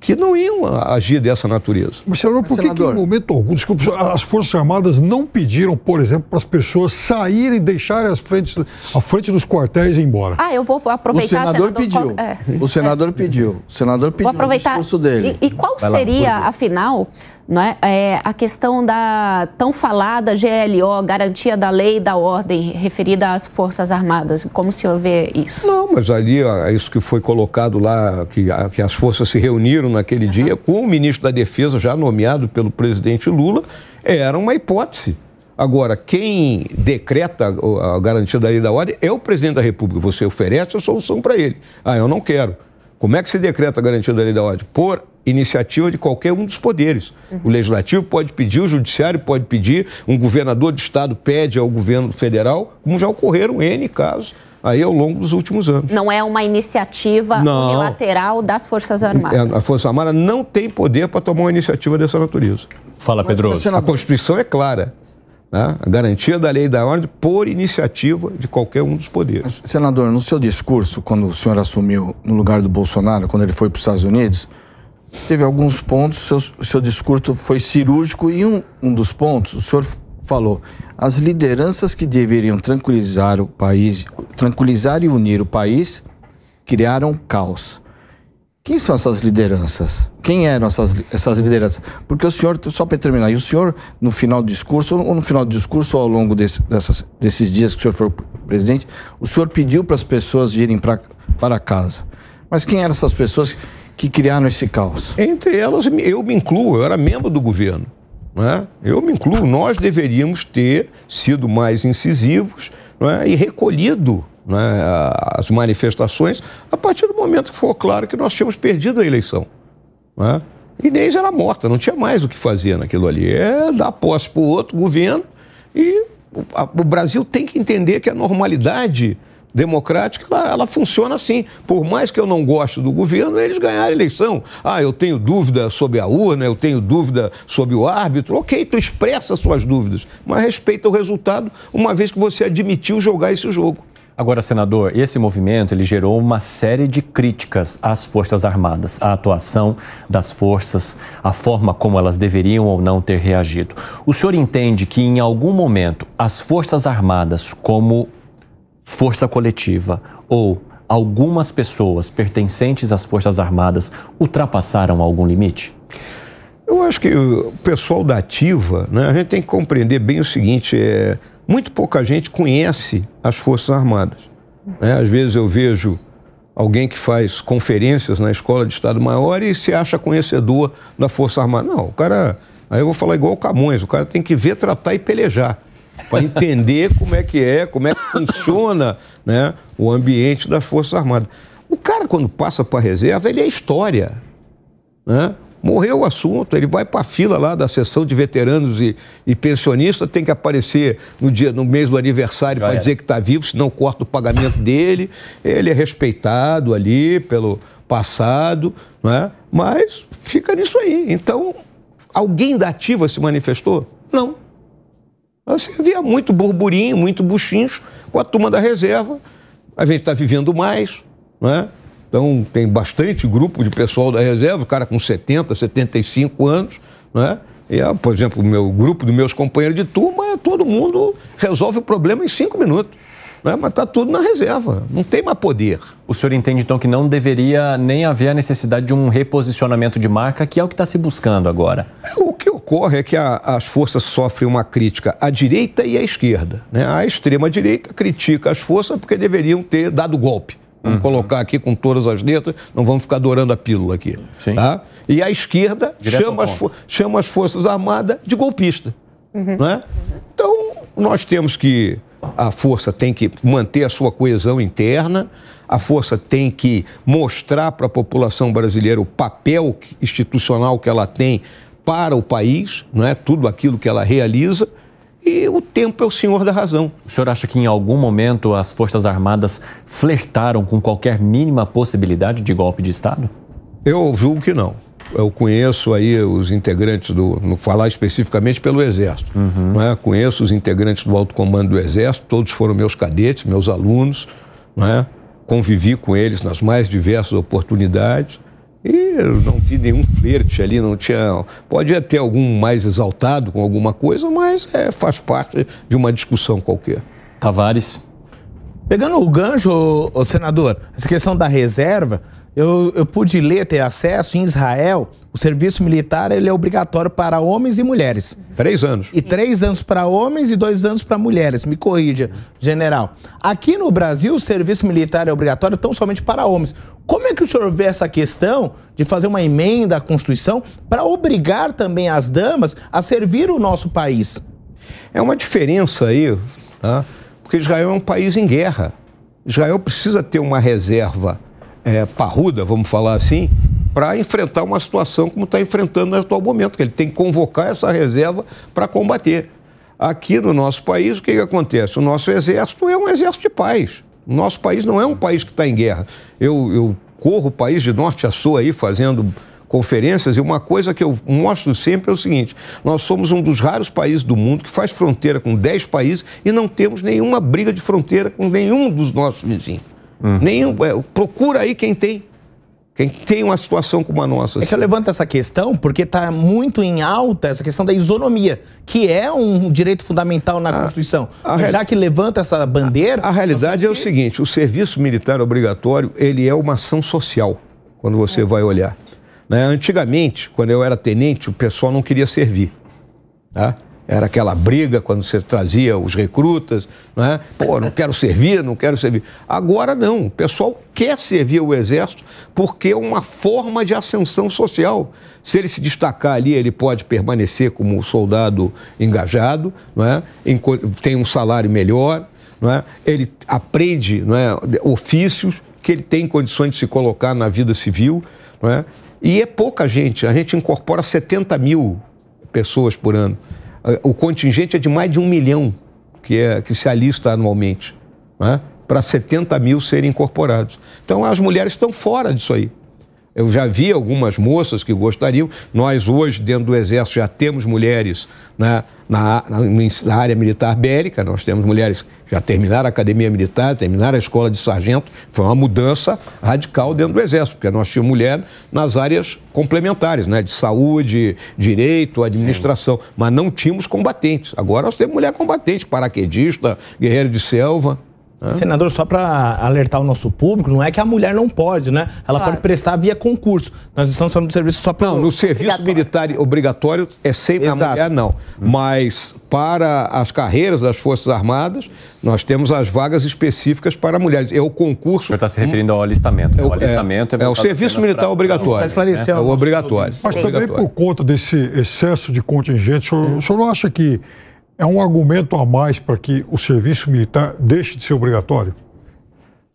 que não iam agir dessa natureza. Mas, senador, por que, que em momento algum, desculpa, as Forças Armadas não pediram, por exemplo, para as pessoas saírem e deixarem as frentes, a frente dos quartéis e ir embora? Ah, eu vou aproveitar... O senador, senador pediu. Qual, é, o senador pediu. O senador pediu vou aproveitar, o discurso dele. E, e qual Vai seria, lá, afinal... Não é? é a questão da tão falada GLO, garantia da lei e da ordem, referida às Forças Armadas. Como o senhor vê isso? Não, mas ali, ó, é isso que foi colocado lá, que, a, que as forças se reuniram naquele uhum. dia com o ministro da Defesa, já nomeado pelo presidente Lula, era uma hipótese. Agora, quem decreta a garantia da lei da ordem é o presidente da República. Você oferece a solução para ele. Ah, eu não quero. Como é que se decreta a garantia da lei da ordem? Por iniciativa de qualquer um dos poderes. Uhum. O legislativo pode pedir, o judiciário pode pedir, um governador de estado pede ao governo federal, como já ocorreram N casos aí ao longo dos últimos anos. Não é uma iniciativa não. unilateral das Forças é, Armadas. A Força Armada não tem poder para tomar uma iniciativa dessa natureza. Fala, Pedroso. A Constituição é clara né? a garantia da lei e da ordem por iniciativa de qualquer um dos poderes. Senador, no seu discurso, quando o senhor assumiu no lugar do Bolsonaro, quando ele foi para os Estados Unidos, teve alguns pontos, seu, seu discurso foi cirúrgico e um, um dos pontos, o senhor falou, as lideranças que deveriam tranquilizar o país, tranquilizar e unir o país, criaram caos. Quem são essas lideranças? Quem eram essas, essas lideranças? Porque o senhor, só para terminar, e o senhor, no final do discurso, ou no final do discurso, ou ao longo desse, dessas, desses dias que o senhor foi presidente, o senhor pediu para as pessoas irem pra, para casa. Mas quem eram essas pessoas que criaram esse caos? Entre elas, eu me incluo, eu era membro do governo. Né? Eu me incluo, nós deveríamos ter sido mais incisivos né? e recolhido né, as manifestações, a partir do momento que for claro que nós tínhamos perdido a eleição. Né? Inês era morta, não tinha mais o que fazer naquilo ali. É dar posse para o outro governo e o, a, o, Brasil tem que entender que a normalidade democrática ela, ela, funciona assim. Por mais que eu não goste do governo, eles ganharam a eleição. Ah, eu tenho dúvida sobre a urna, eu tenho dúvida sobre o árbitro. Ok, tu expressa suas dúvidas, mas respeita o resultado, uma vez que você admitiu jogar esse jogo. Agora, senador, esse movimento ele gerou uma série de críticas às Forças Armadas, à atuação das forças, à forma como elas deveriam ou não ter reagido. O senhor entende que em algum momento as Forças Armadas, como força coletiva ou algumas pessoas pertencentes às Forças Armadas, ultrapassaram algum limite? Eu acho que o pessoal da ativa, né, a gente tem que compreender bem o seguinte, é muito pouca gente conhece as Forças Armadas. Né? Às vezes eu vejo alguém que faz conferências na escola de Estado-Maior e se acha conhecedor da Força Armada. Não, o cara. Aí eu vou falar igual o Camões: o cara tem que ver, tratar e pelejar. Para entender como é que é, como é que funciona né, o ambiente da Força Armada. O cara, quando passa para a reserva, ele é história. Né? Morreu o assunto, ele vai para a fila lá da sessão de veteranos e, e pensionistas, tem que aparecer no dia, no mês do aniversário para dizer que está vivo, senão corta o pagamento dele. Ele é respeitado ali pelo passado, né? mas fica nisso aí. Então, alguém da ativa se manifestou? Não. Assim, havia muito burburinho, muito buchincho com a turma da reserva. A gente está vivendo mais, né? Então, tem bastante grupo de pessoal da reserva, o cara com 70, 75 anos, né? E, ah, por exemplo, o meu grupo dos meus companheiros de turma, todo mundo resolve o problema em cinco minutos. Né? Mas está tudo na reserva, não tem mais poder. O senhor entende, então, que não deveria nem haver a necessidade de um reposicionamento de marca, que é o que está se buscando agora? É, o que ocorre é que a, as forças sofrem uma crítica à direita e à esquerda. Né? A extrema-direita critica as forças porque deveriam ter dado golpe. Vamos uhum. colocar aqui com todas as letras, não vamos ficar dorando a pílula aqui. Tá? E a esquerda chama as, chama as Forças Armadas de golpista. Uhum. Né? Então, nós temos que. A força tem que manter a sua coesão interna, a força tem que mostrar para a população brasileira o papel institucional que ela tem para o país, não é? tudo aquilo que ela realiza. E o tempo é o senhor da razão. O senhor acha que em algum momento as Forças Armadas flertaram com qualquer mínima possibilidade de golpe de Estado? Eu julgo que não. Eu conheço aí os integrantes do. Não falar especificamente pelo Exército. Uhum. Né? Conheço os integrantes do alto comando do Exército, todos foram meus cadetes, meus alunos. Né? Convivi com eles nas mais diversas oportunidades. E não tinha nenhum flerte ali, não tinha. Pode ter algum mais exaltado com alguma coisa, mas é, faz parte de uma discussão qualquer. Tavares. Pegando o gancho, o senador, essa questão da reserva, eu, eu pude ler, ter acesso em Israel, o serviço militar ele é obrigatório para homens e mulheres. Três anos. E três anos para homens e dois anos para mulheres. Me corrija, general. Aqui no Brasil, o serviço militar é obrigatório tão somente para homens. Como é que o senhor vê essa questão de fazer uma emenda à Constituição para obrigar também as damas a servir o nosso país? É uma diferença aí, tá? porque Israel é um país em guerra. Israel precisa ter uma reserva é, parruda, vamos falar assim, para enfrentar uma situação como está enfrentando no atual momento, que ele tem que convocar essa reserva para combater. Aqui no nosso país, o que, que acontece? O nosso exército é um exército de paz. O nosso país não é um país que está em guerra. Eu, eu corro o país de norte a sul aí fazendo conferências e uma coisa que eu mostro sempre é o seguinte: nós somos um dos raros países do mundo que faz fronteira com 10 países e não temos nenhuma briga de fronteira com nenhum dos nossos vizinhos. Uhum. Nenhum, é, procura aí quem tem quem tem uma situação como a nossa. É assim. que eu assim. levanto essa questão porque está muito em alta essa questão da isonomia, que é um direito fundamental na a, Constituição. A real... Já que levanta essa bandeira. A, a realidade é o seguinte: o serviço militar obrigatório ele é uma ação social, quando você é. vai olhar. Né? Antigamente, quando eu era tenente, o pessoal não queria servir. Tá? Era aquela briga quando você trazia os recrutas, é? Pô, não quero servir, não quero servir. Agora não, o pessoal quer servir o Exército porque é uma forma de ascensão social. Se ele se destacar ali, ele pode permanecer como soldado engajado, é? tem um salário melhor, é? ele aprende é? ofícios que ele tem condições de se colocar na vida civil. é? E é pouca gente, a gente incorpora 70 mil pessoas por ano o contingente é de mais de um milhão que, é, que se alista anualmente, né? para 70 mil serem incorporados. Então as mulheres estão fora disso aí. Eu já vi algumas moças que gostariam. Nós hoje, dentro do Exército, já temos mulheres né, na, na, na, área militar bélica, nós temos mulheres que já terminaram a academia militar, terminaram a escola de sargento. Foi uma mudança radical dentro do Exército, porque nós tínhamos mulher nas áreas complementares, né? de saúde, direito, administração, Sim. mas não tínhamos combatentes. Agora nós temos mulher combatente, paraquedista, guerreiro de selva. Senador, só para alertar o nosso público, não é que a mulher não pode, né? Ela claro. pode prestar via concurso. Nós estamos falando do serviço só para. Não, no serviço militar obrigatório é sempre Exato. a mulher, não. Mas para as carreiras das Forças Armadas, nós temos as vagas específicas para mulheres. É o concurso. O senhor está se referindo ao alistamento. Né? É, o alistamento é, é, é o serviço militar pra, obrigatório. Para esclarecer, né? É o obrigatório. Mas também por conta desse excesso de contingente, o senhor, o senhor não acha que é um argumento a mais para que o serviço militar deixe de ser obrigatório?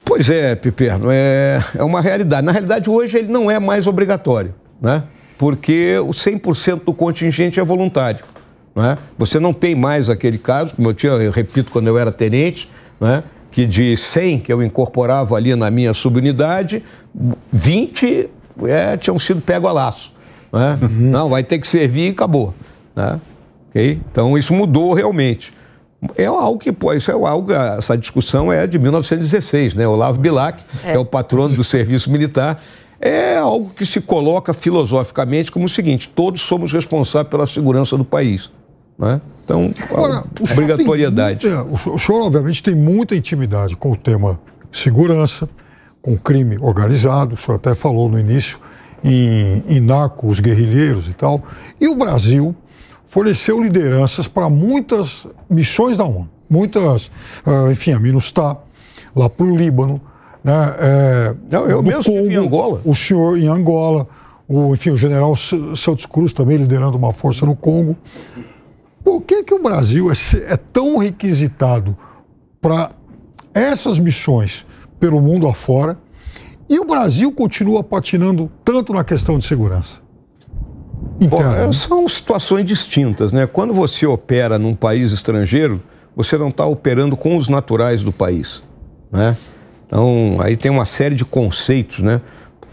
Pois é, Piperno, é, é uma realidade. Na realidade, hoje ele não é mais obrigatório, né? porque o 100% do contingente é voluntário. Né? Você não tem mais aquele caso, como eu tinha, eu repito, quando eu era tenente, né? que de 100 que eu incorporava ali na minha subunidade, 20 é, tinham sido pego a laço. Né? Uhum. Não, vai ter que servir e acabou. Né? Okay? Então isso mudou realmente. É algo que, pô, isso é algo, essa discussão é de 1916, né? Olavo Bilac, é. é o patrono do serviço militar, é algo que se coloca filosoficamente como o seguinte: todos somos responsáveis pela segurança do país. Né? Então, Agora, obrigatoriedade. Muita, o senhor, obviamente, tem muita intimidade com o tema segurança, com crime organizado, o senhor até falou no início em, em narcos, guerrilheiros e tal. E o Brasil, forneceu lideranças para muitas missões da ONU, muitas, uh, enfim, a Minustah, lá para o Líbano, né, é, eh, eu, eu no Congo, em Angola. o senhor em Angola, o, enfim, o general Santos Cruz também liderando uma força no Congo. Por que, que o Brasil é, é tão requisitado para essas missões pelo mundo afora e o Brasil continua patinando tanto na questão de segurança? Interno. Bom, então. é, são situações distintas, né? Quando você opera num país estrangeiro, você não está operando com os naturais do país, né? Então, aí tem uma série de conceitos, né?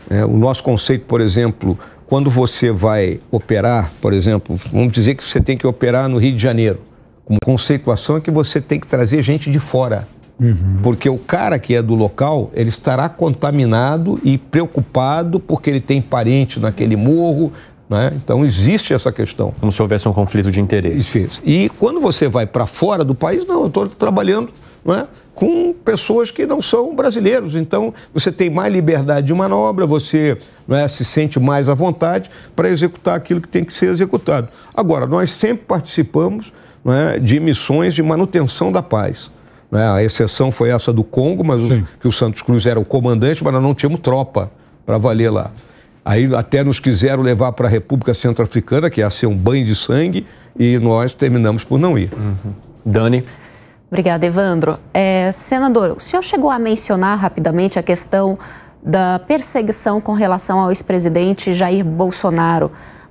É, o nosso conceito, por exemplo, quando você vai operar, por exemplo, vamos dizer que você tem que operar no Rio de Janeiro. Uma conceituação é que você tem que trazer gente de fora. Uhum. Porque o cara que é do local, ele estará contaminado e preocupado porque ele tem parente naquele morro, né? Então existe essa questão. Como se houvesse um conflito de interesses. E quando você vai para fora do país, não, eu estou trabalhando né, com pessoas que não são brasileiros. Então você tem mais liberdade de manobra, você né, se sente mais à vontade para executar aquilo que tem que ser executado. Agora, nós sempre participamos né, de missões de manutenção da paz. Né. A exceção foi essa do Congo, mas o, que o Santos Cruz era o comandante, mas nós não tínhamos tropa para valer lá. Aí até nos quiseram levar para a República Centro-Africana, que é ia assim, ser um banho de sangue, e nós terminamos por não ir. Uhum. Dani. Obrigada, Evandro. É, senador, o senhor chegou a mencionar rapidamente a questão da perseguição com relação ao ex-presidente Jair Bolsonaro.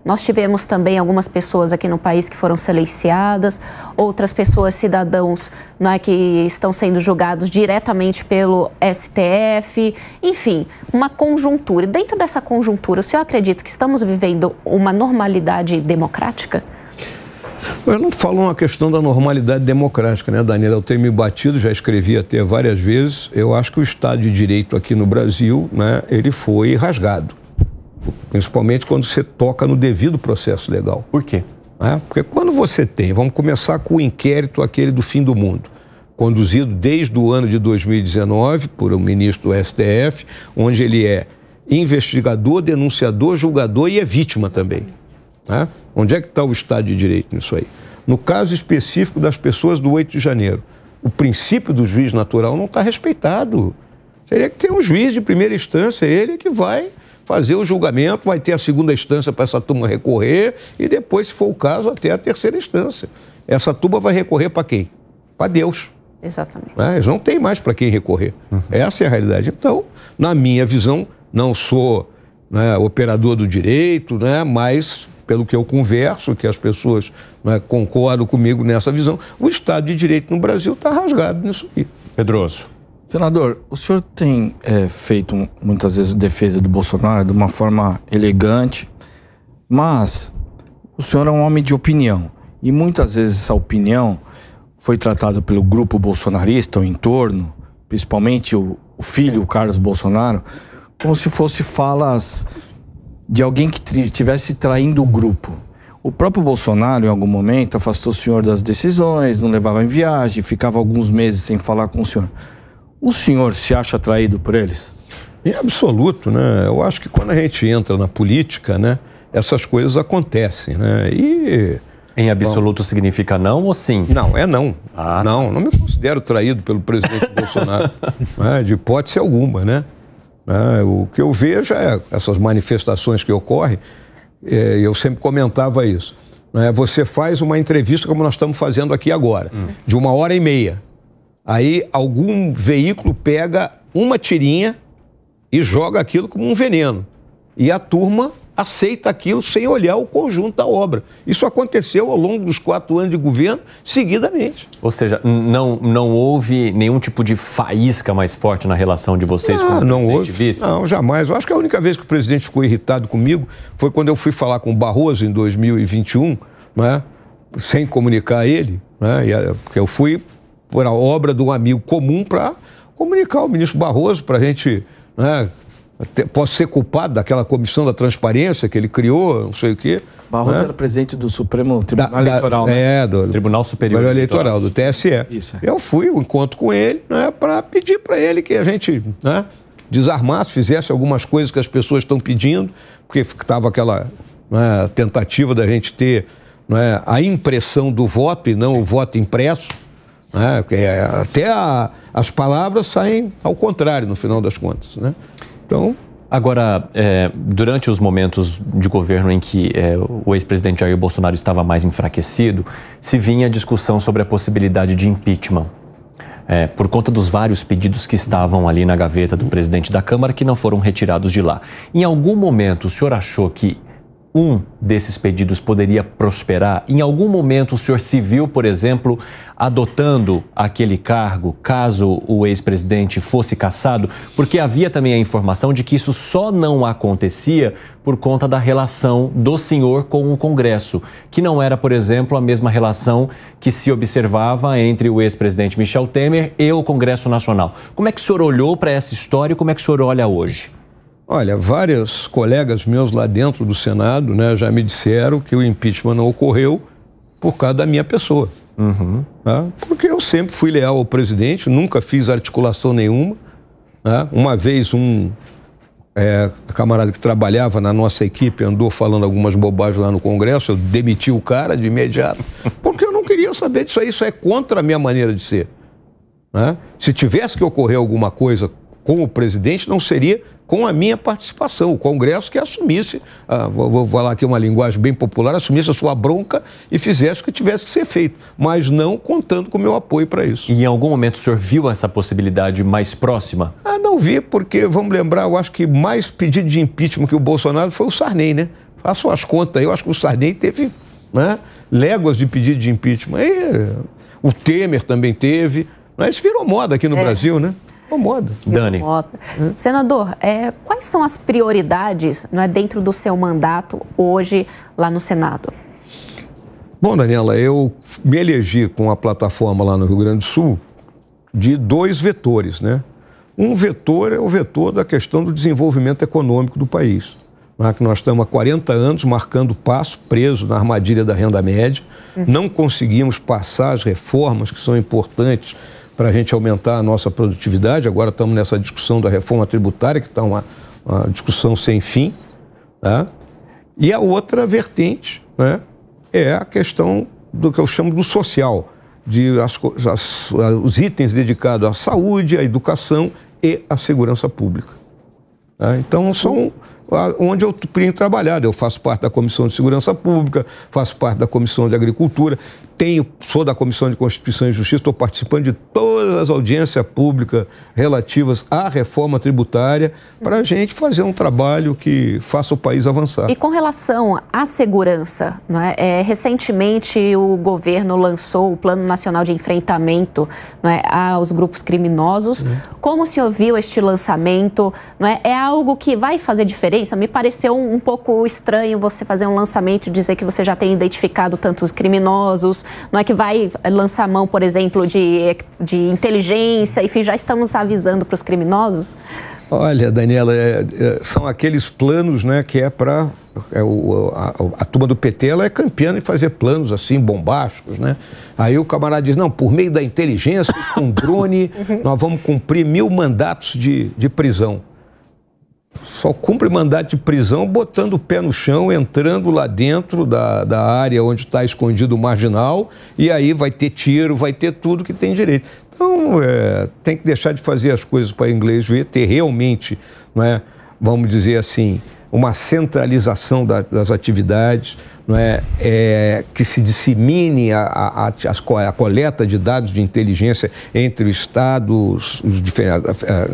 Nós tivemos também algumas pessoas aqui no país que foram silenciadas, outras pessoas, cidadãos né, que estão sendo julgados diretamente pelo STF, enfim, uma conjuntura. Dentro dessa conjuntura, o senhor acredita que estamos vivendo uma normalidade democrática? Eu não falo uma questão da normalidade democrática, né, Daniela? Eu tenho me batido, já escrevi até várias vezes. Eu acho que o Estado de Direito aqui no Brasil, né, ele foi rasgado principalmente quando você toca no devido processo legal. Por quê? É, porque quando você tem, vamos começar com o inquérito aquele do fim do mundo, conduzido desde o ano de 2019 por um ministro do STF, onde ele é investigador, denunciador, julgador e é vítima também. É? Onde é que está o Estado de Direito nisso aí? No caso específico das pessoas do 8 de janeiro, o princípio do juiz natural não está respeitado. Seria que ter um juiz de primeira instância, ele que vai fazer o julgamento, vai ter a segunda instância para essa turma recorrer e depois, se for o caso, até a terceira instância. Essa turma vai recorrer para quem? Para Deus. Exatamente. Né? Eles não têm mais para quem recorrer. Uhum. Essa é a realidade. Então, na minha visão, não sou né, operador do direito, né, mas pelo que eu converso, que as pessoas né, concordam comigo nessa visão, o Estado de Direito no Brasil está rasgado nisso aí. Pedroso. Senador, o senhor tem é, feito muitas vezes defesa do Bolsonaro de uma forma elegante, mas o senhor é um homem de opinião e muitas vezes essa opinião foi tratada pelo grupo bolsonarista, o entorno, principalmente o, o filho, o Carlos Bolsonaro, como se fosse falas de alguém que estivesse traindo o grupo. O próprio Bolsonaro, em algum momento, afastou o senhor das decisões, não levava em viagem, ficava alguns meses sem falar com o senhor. O senhor se acha atraído por eles? Em absoluto, né? Eu acho que quando a gente entra na política, né, essas coisas acontecem, né? E em absoluto Bom, significa não ou sim? Não, é não. Ah. Não, não me considero traído pelo presidente Bolsonaro, né, de hipótese alguma, né? né? o que eu vejo é essas manifestações que ocorrem, é, eu sempre comentava isso. Né? Você faz uma entrevista como nós estamos fazendo aqui agora, hum. de uma hora e meia. Aí algum veículo pega uma tirinha e joga aquilo como um veneno. E a turma aceita aquilo sem olhar o conjunto da obra. Isso aconteceu ao longo dos quatro anos de governo, seguidamente. Ou seja, não, não houve nenhum tipo de faísca mais forte na relação de vocês não, com o ah, não presidente houve. vice? Não, jamais. Eu acho que a única vez que o presidente ficou irritado comigo foi quando eu fui falar com o Barroso em 2021, né? sem comunicar a ele, né? porque eu fui por a obra de um amigo comum para comunicar ao ministro Barroso para a gente. Né, ter, posso ser culpado daquela comissão da transparência que ele criou, não sei o quê. Barroso né? era presidente do Supremo Tribunal da, da, Eleitoral, né? É, do Tribunal Superior Eleitoral, Eleitoral, do TSE. Isso. É. Eu fui um encontro com ele né, para pedir para ele que a gente né, desarmasse, fizesse algumas coisas que as pessoas estão pedindo, porque estava aquela né, tentativa da gente ter né, a impressão do voto e não Sim. o voto impresso. Né? Porque é, até a, as palavras saem ao contrário, no final das contas. Né? Então. Agora, é, durante os momentos de governo em que é, o ex-presidente Jair Bolsonaro estava mais enfraquecido, se vinha a discussão sobre a possibilidade de impeachment. É, por conta dos vários pedidos que estavam ali na gaveta do presidente da Câmara que não foram retirados de lá. Em algum momento, o senhor achou que um desses pedidos poderia prosperar? Em algum momento o senhor se viu, por exemplo, adotando aquele cargo, caso o ex-presidente fosse cassado? Porque havia também a informação de que isso só não acontecia por conta da relação do senhor com o Congresso, que não era, por exemplo, a mesma relação que se observava entre o ex-presidente Michel Temer e o Congresso Nacional. Como é que o senhor olhou para essa história e como é que o senhor olha hoje? Olha, vários colegas meus lá dentro do Senado né, já me disseram que o impeachment não ocorreu por causa da minha pessoa. Uhum. Né? Porque eu sempre fui leal ao presidente, nunca fiz articulação nenhuma. Né? Uma vez um é, camarada que trabalhava na nossa equipe andou falando algumas bobagens lá no Congresso, eu demiti o cara de imediato, porque eu não queria saber disso aí, isso é contra a minha maneira de ser. Né? Se tivesse que ocorrer alguma coisa com o presidente não seria com a minha participação. O Congresso que assumisse, ah, vou, falar aqui uma linguagem bem popular, assumisse a sua bronca e fizesse o que tivesse que ser feito, mas não contando com o meu apoio para isso. E em algum momento o senhor viu essa possibilidade mais próxima? Ah, não vi, porque, vamos lembrar, eu acho que mais pedido de impeachment que o Bolsonaro foi o Sarney, né? Faço as contas aí, eu acho que o Sarney teve né, léguas de pedido de impeachment. E, o Temer também teve. mas né? Isso virou moda aqui no é. Brasil, né? Incomoda. Dani. Incomoda. Senador, é, quais são as prioridades não é, dentro do seu mandato hoje lá no Senado? Bom, Daniela, eu me elegi com a plataforma lá no Rio Grande do Sul de dois vetores, né? Um vetor é o vetor da questão do desenvolvimento econômico do país. Né? Que nós estamos há 40 anos marcando passo, preso na armadilha da renda média, uhum. não conseguimos passar as reformas que são importantes para a gente aumentar a nossa produtividade. Agora estamos nessa discussão da reforma tributária, que está uma, uma, discussão sem fim. Né? E a outra vertente né, é a questão do que eu chamo do social, de as, as, os itens dedicados à saúde, à educação e à segurança pública. Né? Então são onde eu tenho trabalhado. Eu faço parte da Comissão de Segurança Pública, faço parte da Comissão de Agricultura tenho, sou da Comissão de Constituição e Justiça, estou participando de todas as audiências públicas relativas à reforma tributária para a gente fazer um trabalho que faça o país avançar. E com relação à segurança, é? É, recentemente o governo lançou o Plano Nacional de Enfrentamento é, aos grupos criminosos. Uhum. Como o senhor viu este lançamento? É? é? algo que vai fazer diferença? Me pareceu um, um pouco estranho você fazer um lançamento e dizer que você já tem identificado tantos criminosos. Não é que vai lançar mão, por exemplo, de, de inteligência, enfim, já estamos avisando para os criminosos? Olha, Daniela, é, é, são aqueles planos né, que é para. É, a, a, turma do PT ela é campeã em fazer planos assim, bombásticos, né? Aí o camarada diz: não, por meio da inteligência, com drone, uhum. nós vamos cumprir mil mandatos de, de prisão. Só cumpre mandato de prisão botando o pé no chão, entrando lá dentro da, da área onde está escondido o marginal, e aí vai ter tiro, vai ter tudo que tem direito. Então, é, tem que deixar de fazer as coisas para inglês ver, ter realmente, né, vamos dizer assim, uma centralização da, das atividades, não é? é que se dissemine a, a, a, coleta de dados de inteligência entre o os,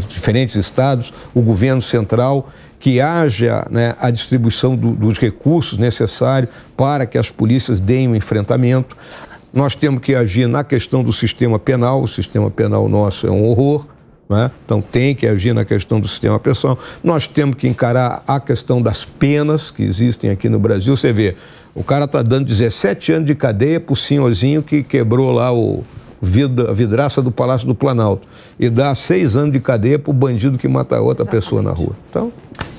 diferentes estados, o governo central, que haja né, a distribuição do, dos recursos necessários para que as polícias deem o um enfrentamento. Nós temos que agir na questão do sistema penal, o sistema penal nosso é um horror. Né? Então tem que agir na questão do sistema pessoal. Nós temos que encarar a questão das penas que existem aqui no Brasil. Você vê, o cara está dando 17 anos de cadeia para o senhorzinho que quebrou lá o a vidraça do Palácio do Planalto. E dá seis anos de cadeia para o bandido que mata outra Exatamente. pessoa na rua. Então.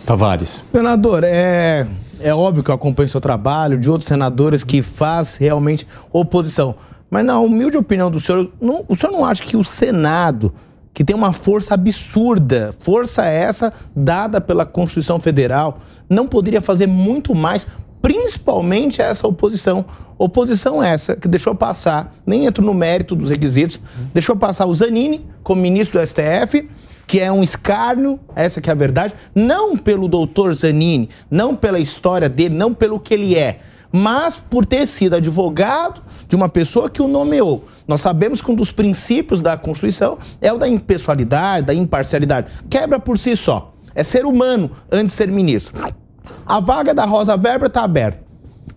Tavares. Senador, é, é óbvio que eu acompanho seu trabalho, de outros senadores que faz realmente oposição. Mas na humilde opinião do senhor, não, o senhor não acha que o Senado que tem uma força absurda, força essa dada pela Constituição Federal, não poderia fazer muito mais, principalmente essa oposição. Oposição essa que deixou passar, nem entro no mérito dos requisitos, deixou passar o Zanini como ministro do STF, que é um escárnio, essa que é a verdade, não pelo doutor Zanini, não pela história dele, não pelo que ele é, mas por ter sido advogado de uma pessoa que o nomeou. Nós sabemos que um dos princípios da Constituição é o da impessoalidade, da imparcialidade. Quebra por si só. É ser humano antes de ser ministro. A vaga da Rosa Weber está aberta.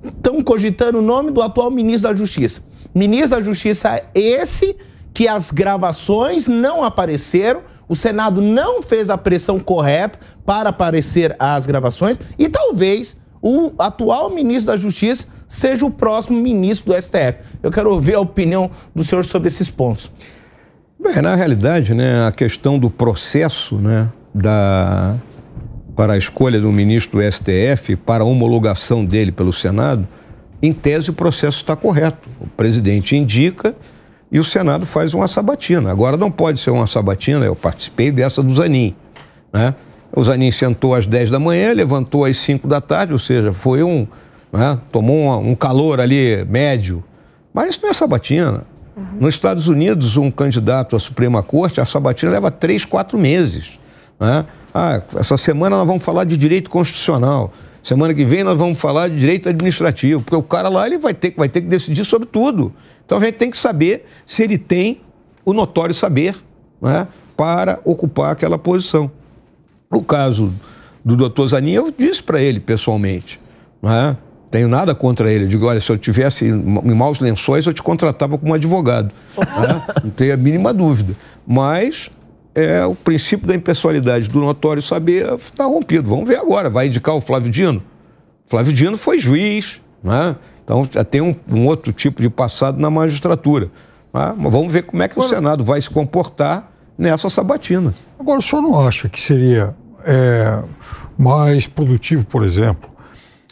Estão cogitando o nome do atual ministro da Justiça. Ministro da Justiça é esse que as gravações não apareceram, o Senado não fez a pressão correta para aparecer as gravações e talvez o atual ministro da Justiça seja o próximo ministro do STF. Eu quero ouvir a opinião do senhor sobre esses pontos. Bem, na realidade, né, a questão do processo né, da, para a escolha do ministro do STF, para a homologação dele pelo Senado, em tese o processo está correto. O presidente indica e o Senado faz uma sabatina. Agora não pode ser uma sabatina, eu participei dessa do Zanin. Né? O Zanin sentou às 10 da manhã, levantou às 5 da tarde, ou seja, foi um. Né, tomou um, um calor ali médio. Mas isso não é sabatina. Uhum. Nos Estados Unidos, um candidato à Suprema Corte, a sabatina leva três, quatro meses. Né? Ah, essa semana nós vamos falar de direito constitucional. Semana que vem nós vamos falar de direito administrativo, porque o cara lá ele vai ter, vai ter que decidir sobre tudo. Então a gente tem que saber se ele tem o notório saber né, para ocupar aquela posição. No caso do doutor Zanin, eu disse para ele pessoalmente, não é? Tenho nada contra ele. Eu digo, olha, se eu tivesse em maus lençóis, eu te contratava como advogado. né? Não tenho a mínima dúvida. Mas é o princípio da impessoalidade do notório saber está rompido. Vamos ver agora. Vai indicar o Flávio Dino? Flávio Dino foi juiz, né? Então já tem um, um outro tipo de passado na magistratura. Né? Mas vamos ver como é que o Senado vai se comportar nessa sabatina. Agora, o senhor não acha que seria é, mais produtivo, por exemplo,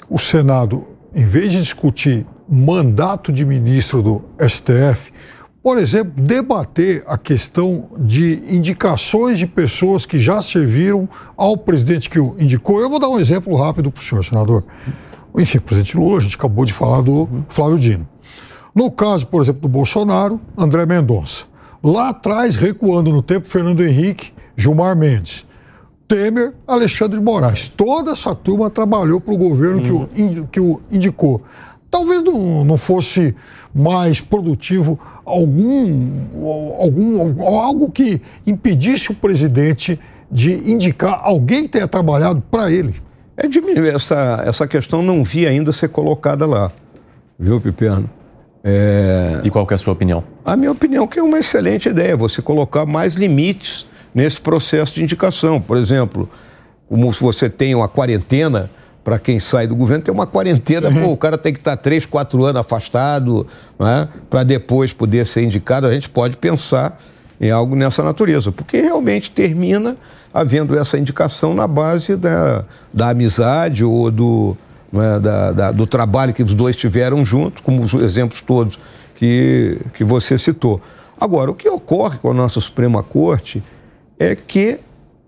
o Senado, em vez de discutir mandato de ministro do STF, por exemplo, debater a questão de indicações de pessoas que já serviram ao presidente que o indicou. Eu vou dar um exemplo rápido para o senhor, senador. Enfim, o presidente Lula, a gente acabou de falar do Flávio Dino. No caso, por exemplo, do Bolsonaro, André Mendonça. Lá atrás, recuando no tempo, Fernando Henrique, Gilmar Mendes. Temer, Alexandre de Moraes. Toda essa turma trabalhou para o governo uhum. que, o, uhum. que o indicou. Talvez não, não fosse mais produtivo algum, algum, algo que impedisse o presidente de indicar alguém que tenha trabalhado para ele. É, essa, essa questão não vi ainda ser colocada lá, viu, Piperno? É... E qual que é a sua opinião? A minha opinião é que é uma excelente ideia você colocar mais limites nesse processo de indicação. Por exemplo, como se você tem uma quarentena para quem sai do governo, tem uma quarentena, pô, o cara tem que estar tá três, quatro anos afastado, né, para depois poder ser indicado. A gente pode pensar em algo nessa natureza, porque realmente termina havendo essa indicação na base da, da amizade ou do, né, da, da, do trabalho que os dois tiveram junto, como os exemplos todos que, que você citou. Agora, o que ocorre com a nossa Suprema Corte é que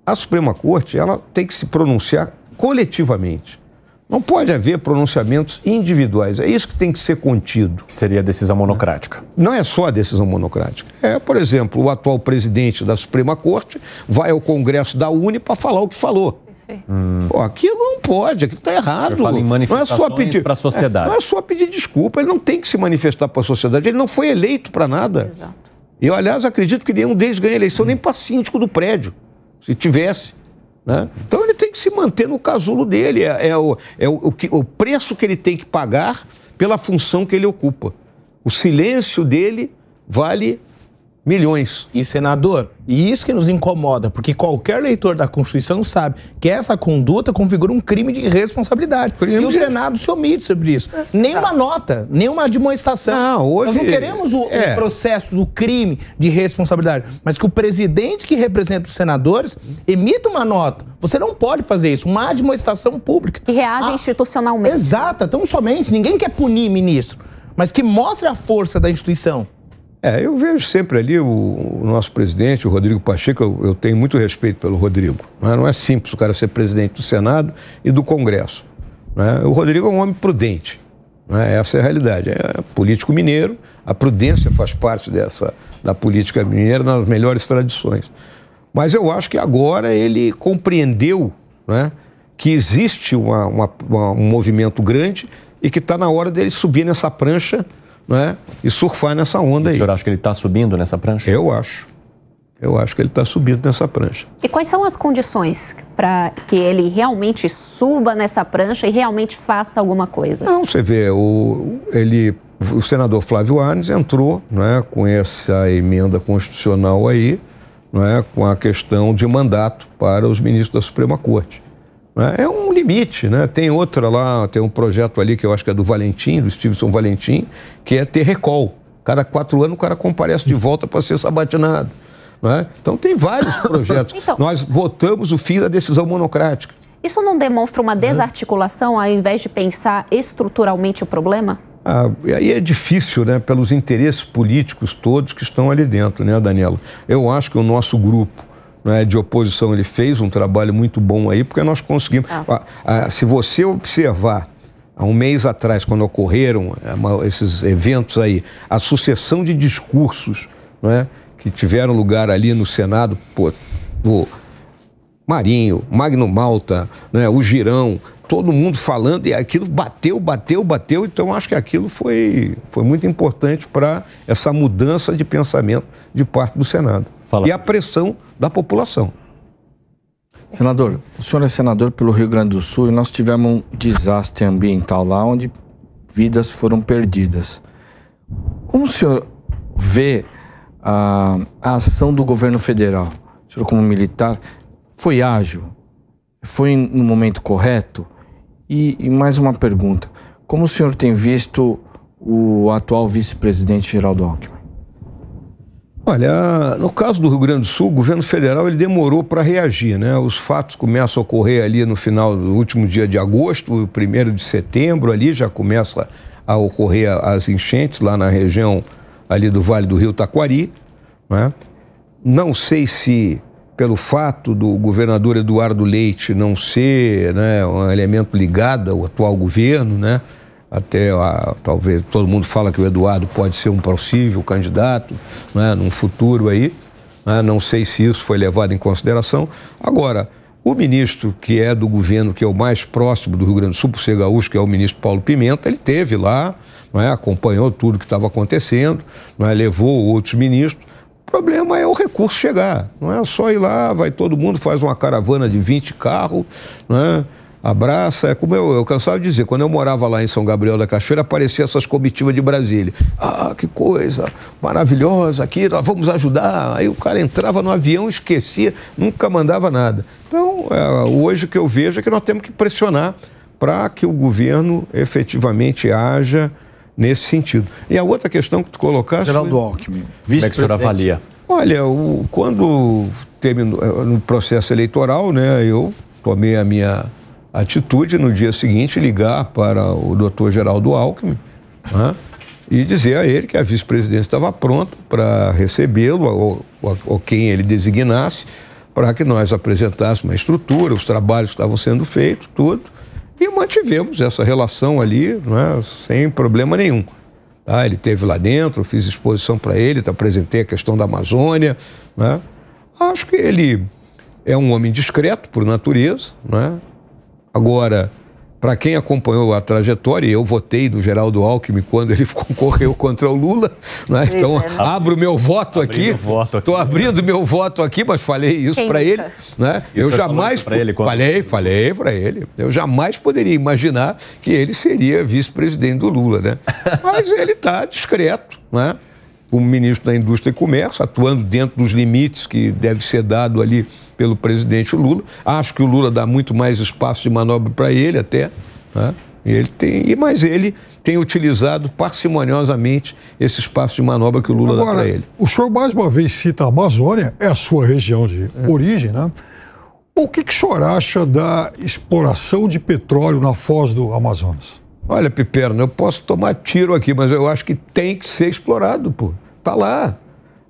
a Suprema Corte ela tem que se pronunciar coletivamente. Não pode haver pronunciamentos individuais. É isso que tem que ser contido. Que seria a decisão monocrática. Né? Não é só a decisão monocrática. É, por exemplo, o atual presidente da Suprema Corte vai ao Congresso da Uni para falar o que falou. Hum. Pô, aquilo não pode, aquilo está errado. Ele falo em manifestações não é pedir, para a sociedade. É, não é só pedir desculpa, ele não tem que se manifestar para a sociedade, ele não foi eleito para nada. Exato. Eu, aliás, acredito que nenhum deles ganha eleição nem para síndico do prédio, se tivesse. Né? Então ele tem que se manter no casulo dele. É, é, o, é o, o, que, o preço que ele tem que pagar pela função que ele ocupa. O silêncio dele vale milhões. E senador, e isso que nos incomoda, porque qualquer leitor da Constituição sabe que essa conduta configura um crime de responsabilidade. Crime e o Senado se omite sobre isso. É. Nenhuma tá. nota, nenhuma admoestação. Não, hoje... Nós não queremos o, é. o, processo do crime de responsabilidade, mas que o presidente que representa os senadores emita uma nota. Você não pode fazer isso, uma admoestação pública. Que reage ah, institucionalmente. Exata, tão somente. Ninguém quer punir ministro, mas que mostre a força da instituição. É, eu vejo sempre ali o, o nosso presidente, o Rodrigo Pacheco, eu, eu tenho muito respeito pelo Rodrigo. Né? Não é simples o cara ser presidente do Senado e do Congresso. Né? O Rodrigo é um homem prudente. Né? Essa é a realidade. É político mineiro, a prudência faz parte dessa da política mineira nas melhores tradições. Mas eu acho que agora ele compreendeu né, que existe uma, uma, uma, um movimento grande e que está na hora dele subir nessa prancha né, e surfar nessa onda o aí. O senhor acha que ele está subindo nessa prancha? Eu acho. Eu acho que ele está subindo nessa prancha. E quais são as condições para que ele realmente suba nessa prancha e realmente faça alguma coisa? Não, você vê, o, ele, o senador Flávio Arnes entrou né, com essa emenda constitucional aí, né, com a questão de mandato para os ministros da Suprema Corte. É um limite, né? Tem outra lá, tem um projeto ali que eu acho que é do Valentim, do Stevenson Valentim, que é ter recall. Cada quatro anos o cara comparece de volta para ser sabatinado. Né? Então tem vários projetos. então, Nós votamos o fim da decisão monocrática. Isso não demonstra uma desarticulação ao invés de pensar estruturalmente o problema? Ah, aí é difícil, né? Pelos interesses políticos todos que estão ali dentro, né, Daniela? Eu acho que o nosso grupo né, de oposição, ele fez um trabalho muito bom aí, porque nós conseguimos. Ah. Ah, ah se você observar, há um mês atrás, quando ocorreram eh, esses eventos aí, a sucessão de discursos né, que tiveram lugar ali no Senado, pô, o Marinho, Magno Malta, né, o Girão, todo mundo falando e aquilo bateu, bateu, bateu. Então acho que aquilo foi, foi muito importante para essa mudança de pensamento de parte do Senado. Fala. e a pressão da população. Senador, o senhor é senador pelo Rio Grande do Sul e nós tivemos um desastre ambiental lá onde vidas foram perdidas. Como o senhor vê a, a ação do governo federal? O senhor, como militar, foi ágil? Foi no momento correto? E, e mais uma pergunta: como o senhor tem visto o atual vice-presidente Geraldo Alckmin? Olha, no caso do Rio Grande do Sul, o governo federal ele demorou para reagir, né? Os fatos começam a ocorrer ali no final do último dia de agosto, o primeiro de setembro ali já começa a ocorrer as enchentes lá na região ali do Vale do Rio Taquari, né? Não sei se pelo fato do governador Eduardo Leite não ser né, um elemento ligado ao atual governo, né? até a, talvez todo mundo fala que o Eduardo pode ser um possível candidato né, num futuro aí. Né, não sei se isso foi levado em consideração. Agora, o ministro que é do governo, que é o mais próximo do Rio Grande do Sul, por ser gaúcho, que é o ministro Paulo Pimenta, ele teve lá, né, acompanhou tudo que estava acontecendo, né, levou outros ministros. O problema é o recurso chegar. Não é só ir lá, vai todo mundo, faz uma caravana de 20 carros, né, abraça. É como eu, eu cansava de dizer, quando eu morava lá em São Gabriel da Cachoeira, apareciam essas comitivas de Brasília. Ah, que coisa maravilhosa aqui, nós vamos ajudar. Aí o cara entrava no avião, esquecia, nunca mandava nada. Então, é, hoje o que eu vejo é que nós temos que pressionar para que o governo efetivamente haja nesse sentido. E a outra questão que tu colocaste... Geraldo Alckmin, vice-presidente. Como é que o avalia? Olha, o, quando terminou eh, no processo eleitoral, né, eu tomei a minha atitude no dia seguinte ligar para o doutor Geraldo Alckmin né, e dizer a ele que a vice-presidência estava pronta para recebê-lo ou, ou, ou, quem ele designasse para que nós apresentássemos uma estrutura, os trabalhos que estavam sendo feitos, tudo, e mantivemos essa relação ali né, sem problema nenhum. Tá, ele teve lá dentro, fiz exposição para ele, apresentei a questão da Amazônia. Né? Acho que ele é um homem discreto por natureza, né? Agora, para quem acompanhou a trajetória, eu votei no Geraldo Alckmin quando ele concorreu contra o Lula, né? então é, né? abro meu voto aqui. Estou abrindo meu voto aqui, mas falei isso para ele. Né? Isso eu é jamais. Ele, quando... Falei, falei para ele. Eu jamais poderia imaginar que ele seria vice-presidente do Lula, né? Mas ele está discreto, né? como ministro da Indústria e Comércio, atuando dentro dos limites que deve ser dado ali pelo presidente Lula. Acho que o Lula dá muito mais espaço de manobra para ele até. Né? Ele tem, mas ele tem utilizado parcimoniosamente esse espaço de manobra que o Lula Agora, dá para ele. O senhor mais uma vez cita a Amazônia, é a sua região de é. origem, né? O que, que o senhor acha da exploração de petróleo na foz do Amazonas? Olha, Piperno, eu posso tomar tiro aqui, mas eu acho que tem que ser explorado, pô. Tá lá.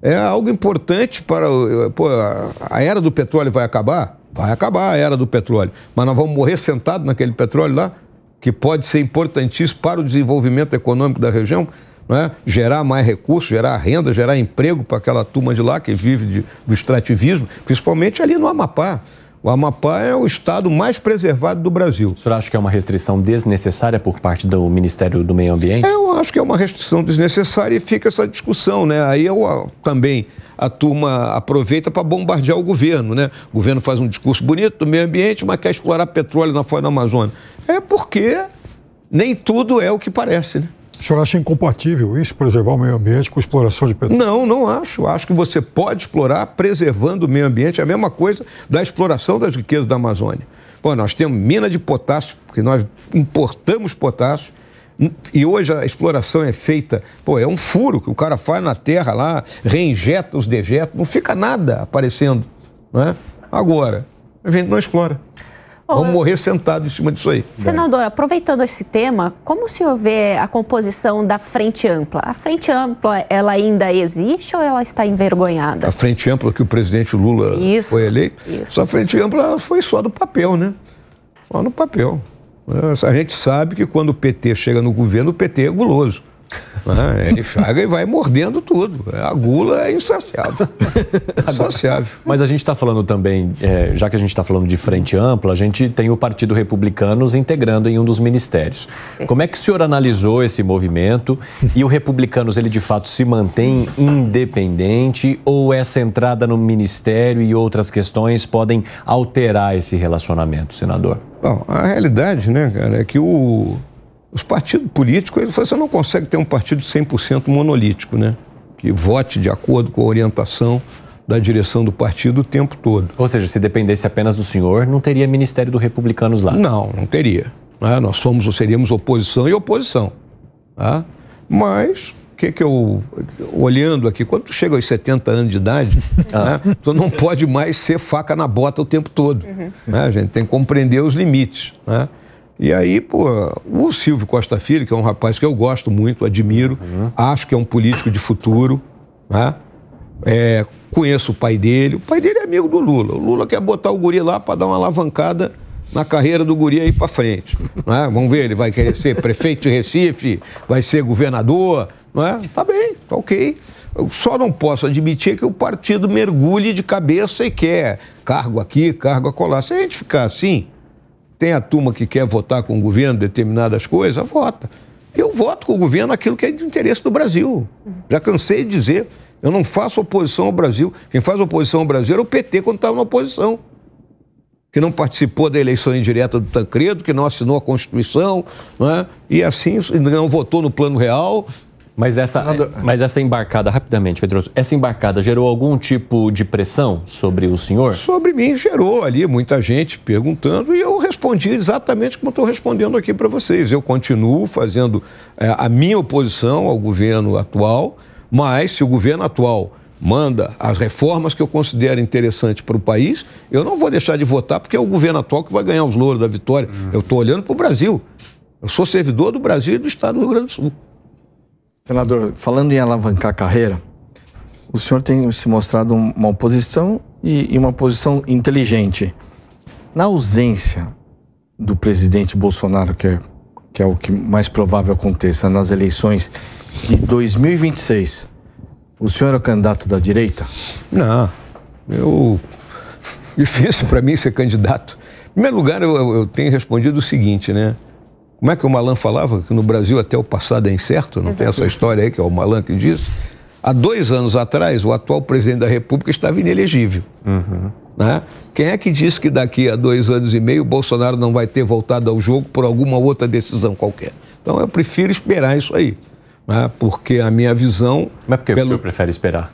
É algo importante para. O, pô, a era do petróleo vai acabar? Vai acabar a era do petróleo. Mas nós vamos morrer sentado naquele petróleo lá, que pode ser importantíssimo para o desenvolvimento econômico da região, né? gerar mais recursos, gerar renda, gerar emprego para aquela turma de lá que vive de, do extrativismo, principalmente ali no Amapá. O Amapá é o estado mais preservado do Brasil. O senhor acha que é uma restrição desnecessária por parte do Ministério do Meio Ambiente? É, eu acho que é uma restrição desnecessária e fica essa discussão, né? Aí eu, ah, também a turma aproveita para bombardear o governo, né? O governo faz um discurso bonito do meio ambiente, mas quer explorar petróleo na fora da Amazônia. É porque nem tudo é o que parece, né? O senhor acha incompatível isso, preservar o meio ambiente com exploração de petróleo? Não, não acho. Acho que você pode explorar preservando o meio ambiente. É a mesma coisa da exploração das riquezas da Amazônia. Bom, nós temos mina de potássio, porque nós importamos potássio, e hoje a exploração é feita, pô, é um furo que o cara faz na terra lá, reinjeta os dejetos, não fica nada aparecendo, né Agora, a gente não explora. Vamos morrer sentado em cima disso aí. Senador, aproveitando esse tema, como o senhor vê a composição da Frente Ampla? A Frente Ampla, ela ainda existe ou ela está envergonhada? A Frente Ampla que o presidente Lula isso, foi eleito? Isso. Essa Frente Ampla foi só do papel, né? Só no papel. A gente sabe que quando o PT chega no governo, o PT é guloso. Né? Ele chaga e vai mordendo tudo. A gula é insaciável. insaciável. Mas a gente está falando também, é, já que a gente está falando de frente ampla, a gente tem o Partido Republicano integrando em um dos ministérios. Como é que o senhor analisou esse movimento? E o Republicanos, ele de fato se mantém independente ou essa entrada no ministério e outras questões podem alterar esse relacionamento, senador? Bom, a realidade, né, cara, é que o os partidos políticos, ele falou, assim, você não consegue ter um partido 100% monolítico, né? Que vote de acordo com a orientação da direção do partido o tempo todo. Ou seja, se dependesse apenas do senhor, não teria Ministério dos Republicanos lá? Não, não teria. Né? nós somos, seríamos oposição e oposição. Ah, mas que que eu olhando aqui, quando tu chega aos 70 anos de idade, ah. né, tu não pode mais ser faca na bota o tempo todo. Uhum. Né? A gente tem que compreender os limites. Né? E aí, pô, o Silvio Costa Filho, que é um rapaz que eu gosto muito, admiro, uhum. acho que é um político de futuro, né? É, conheço o pai dele, o pai dele é amigo do Lula. O Lula quer botar o guri lá para dar uma alavancada na carreira do guri aí para frente. Né? Vamos ver, ele vai querer ser prefeito de Recife, vai ser governador, não é? Tá bem, tá ok. Eu só não posso admitir que o partido mergulhe de cabeça e quer cargo aqui, cargo acolá. Se a gente ficar assim, tem a turma que quer votar com o governo determinadas coisas, vota. Eu voto com o governo aquilo que é de interesse do Brasil. Já cansei de dizer, eu não faço oposição ao Brasil. Quem faz oposição ao Brasil era o PT quando estava na oposição. Que não participou da eleição indireta do Tancredo, que não assinou a Constituição, né? e assim não votou no Plano Real, mas essa, Nada... mas essa embarcada, rapidamente, Pedroso, essa embarcada gerou algum tipo de pressão sobre o senhor? Sobre mim gerou ali muita gente perguntando e eu respondi exatamente como estou respondendo aqui para vocês. Eu continuo fazendo é, a minha oposição ao governo atual, mas se o governo atual manda as reformas que eu considero interessantes para o país, eu não vou deixar de votar porque é o governo atual que vai ganhar os louros da vitória. Hum. Eu estou olhando para o Brasil. Eu sou servidor do Brasil e do Estado do Rio Grande do Sul. Senador, falando em alavancar a carreira, o senhor tem se mostrado uma oposição e, e uma posição inteligente. Na ausência do presidente Bolsonaro, que é, que é o que mais provável aconteça nas eleições de 2026, o senhor é o candidato da direita? Não, eu. Difícil para mim ser candidato. Em primeiro lugar, eu, eu tenho respondido o seguinte, né? Como é que o Malan falava que no Brasil até o passado é incerto? Não tem essa história aí que é o Malan que diz? Há dois anos atrás, o atual presidente da República estava inelegível. Uhum. Né? Quem é que disse que daqui a dois anos e meio o Bolsonaro não vai ter voltado ao jogo por alguma outra decisão qualquer? Então eu prefiro esperar isso aí, né? porque a minha visão. Mas por que pelo... o senhor prefere esperar?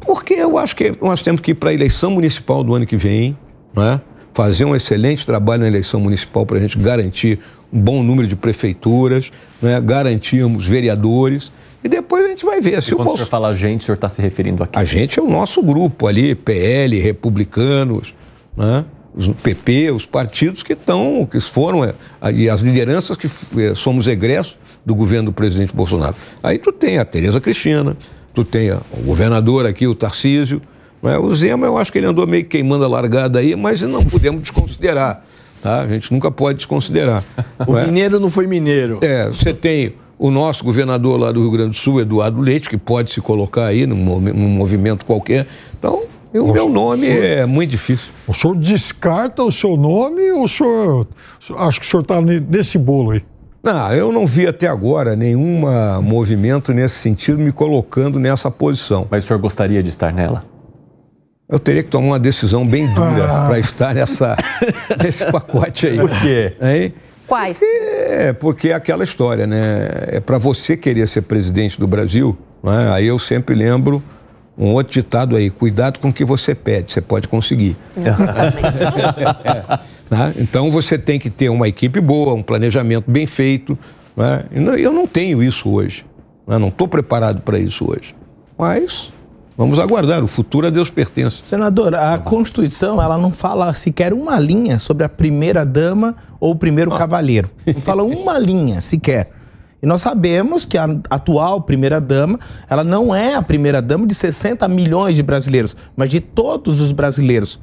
Porque eu acho que nós temos que ir para a eleição municipal do ano que vem, né? fazer um excelente trabalho na eleição municipal para a gente garantir um bom número de prefeituras, né? garantirmos vereadores. E depois a gente vai ver. E se quando o, Bolso... o senhor fala a gente, o senhor está se referindo aqui? A gente é o nosso grupo ali, PL, republicanos, né? os PP, os partidos que estão, que foram, é, e as lideranças que é, somos egressos do governo do presidente Bolsonaro. Aí tu tem a Tereza Cristina, tu tem o governador aqui, o Tarcísio, né? o Zema eu acho que ele andou meio queimando a largada aí, mas não podemos desconsiderar. Tá? A gente nunca pode desconsiderar. o é? mineiro não foi mineiro. É, você tem o nosso governador lá do Rio Grande do Sul, Eduardo Leite, que pode se colocar aí num, num movimento qualquer. Então, o meu nome senhor, é muito difícil. O senhor descarta o seu nome ou o senhor. Acho que o senhor está nesse bolo aí. Não, eu não vi até agora nenhum movimento nesse sentido me colocando nessa posição. Mas o senhor gostaria de estar nela? Eu teria que tomar uma decisão bem dura ah. para estar nessa, nesse pacote aí. Por quê? Hein? Quais? É porque é aquela história, né? É para você querer ser presidente do Brasil, né? aí eu sempre lembro um outro ditado aí, cuidado com o que você pede, você pode conseguir. Exatamente. Né? então você tem que ter uma equipe boa, um planejamento bem feito. Né? Eu não tenho isso hoje. Né? Não estou preparado para isso hoje. Mas Vamos aguardar, o futuro a Deus pertence. Senador, a Constituição ela não fala sequer uma linha sobre a primeira dama ou o primeiro ah. cavaleiro. Não fala uma linha sequer. E nós sabemos que a atual primeira-dama, ela não é a primeira-dama de 60 milhões de brasileiros, mas de todos os brasileiros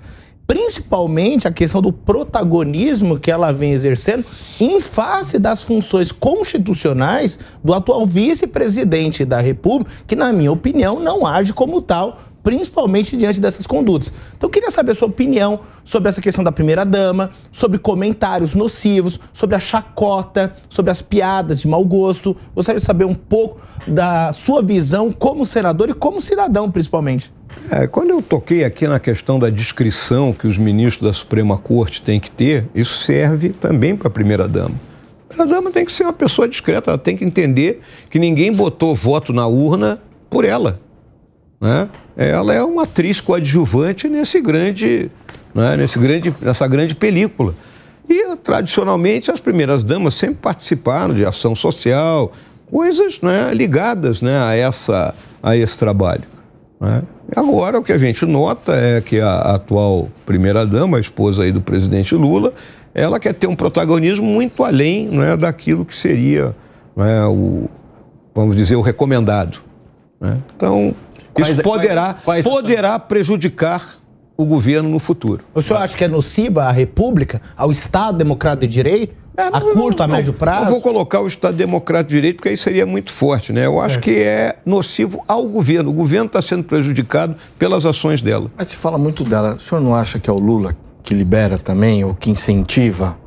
principalmente a questão do protagonismo que ela vem exercendo em face das funções constitucionais do atual vice-presidente da República, que, na minha opinião, não age como tal, principalmente diante dessas condutas. Então, eu queria saber a sua opinião sobre essa questão da primeira-dama, sobre comentários nocivos, sobre a chacota, sobre as piadas de mau gosto. Gostaria de saber um pouco da sua visão como senador e como cidadão, principalmente. É, quando eu toquei aqui na questão da discrição que os ministros da Suprema Corte têm que ter, isso serve também para a primeira-dama. A primeira-dama tem que ser uma pessoa discreta, ela tem que entender que ninguém botou voto na urna por ela. Né? Ela é uma atriz coadjuvante nesse grande, né, nesse grande, nessa grande película. E, tradicionalmente, as primeiras-damas sempre participaram de ação social, coisas né, ligadas né, a, essa, a esse trabalho. Né? Agora, o que a gente nota é que a atual primeira-dama, a esposa aí do presidente Lula, ela quer ter um protagonismo muito além né, daquilo que seria né, o, vamos dizer, o recomendado. Né? Então, quais, isso é- poderá, quais, é- quais é poderá prejudicar o governo no futuro. O senhor né? acha que é nociva à República, ao Estado Democrático de Direito? É, não, a curto, não, a médio prazo? Eu vou colocar o Estado Democrático de Direito, porque aí seria muito forte, né? Eu é. acho que é nocivo ao governo. O governo está sendo prejudicado pelas ações dela. Mas se fala muito dela. O senhor não acha que é o Lula que libera também, ou que incentiva?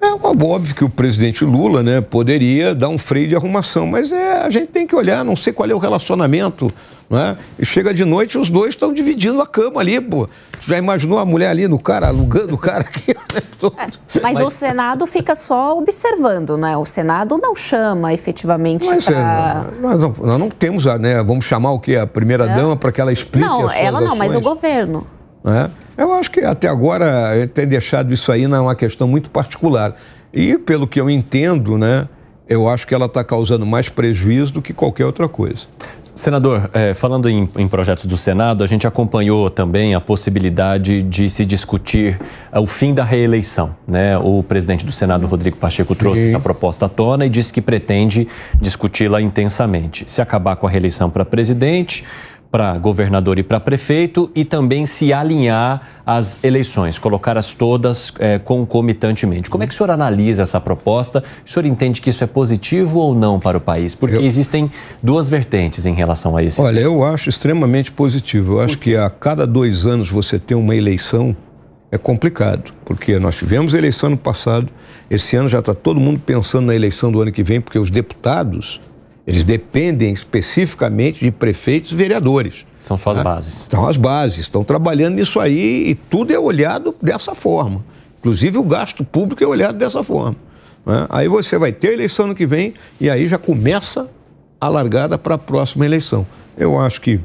É óbvio que o presidente Lula né, poderia dar um freio de arrumação, mas é, a gente tem que olhar, não sei qual é o relacionamento. Né? E chega de noite os dois estão dividindo a cama ali, pô já imaginou a mulher ali no cara, alugando o cara aqui? mas, é, mas, o Senado fica só observando, né? O Senado não chama efetivamente para... É, nós, nós, não temos, a, né? Vamos chamar o quê? A primeira-dama é. para que ela explique Não, ela não, ações. mas o governo. É? Eu acho que até agora eh, tem deixado isso aí numa questão muito particular. E pelo que eu entendo, né? eu acho que ela está causando mais prejuízo do que qualquer outra coisa. Senador, é, falando em, em, projetos do Senado, a gente acompanhou também a possibilidade de se discutir é, o fim da reeleição. Né? O presidente do Senado, Rodrigo Pacheco, Sim. trouxe essa proposta à tona e disse que pretende discuti-la intensamente. Se acabar com a reeleição para presidente, para governador e para prefeito e também se alinhar às eleições, colocar as todas é, concomitantemente. Como é que o senhor analisa essa proposta? O senhor entende que isso é positivo ou não para o país? Porque eu... existem duas vertentes em relação a isso. Olha, eu acho extremamente positivo. Eu acho que a cada dois anos você ter uma eleição é complicado, porque nós tivemos eleição no passado, esse ano já está todo mundo pensando na eleição do ano que vem, porque os deputados eles dependem especificamente de prefeitos e vereadores. São só as né? bases. São as bases, estão trabalhando nisso aí e tudo é olhado dessa forma. Inclusive o gasto público é olhado dessa forma. Né? Aí você vai ter a eleição no que vem e aí já começa a largada para a próxima eleição. Eu acho que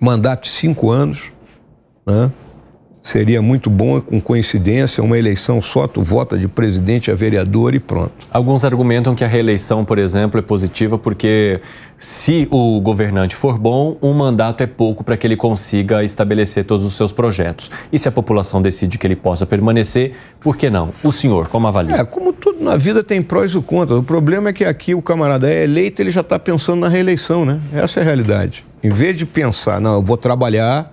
mandato de cinco anos, né? Seria muito bom, com coincidência, uma eleição só, tu vota de presidente a vereador e pronto. Alguns argumentam que a reeleição, por exemplo, é positiva porque se o governante for bom, um mandato é pouco para que ele consiga estabelecer todos os seus projetos. E se a população decide que ele possa permanecer, por que não? O senhor, como avalia? É, como tudo na vida tem prós e contras. O problema é que aqui o camarada é eleito, ele já está pensando na reeleição, né? Essa é a realidade. Em vez de pensar, não, eu vou trabalhar,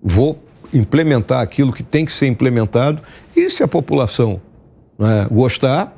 vou implementar aquilo que tem que ser implementado. E se a população né, gostar,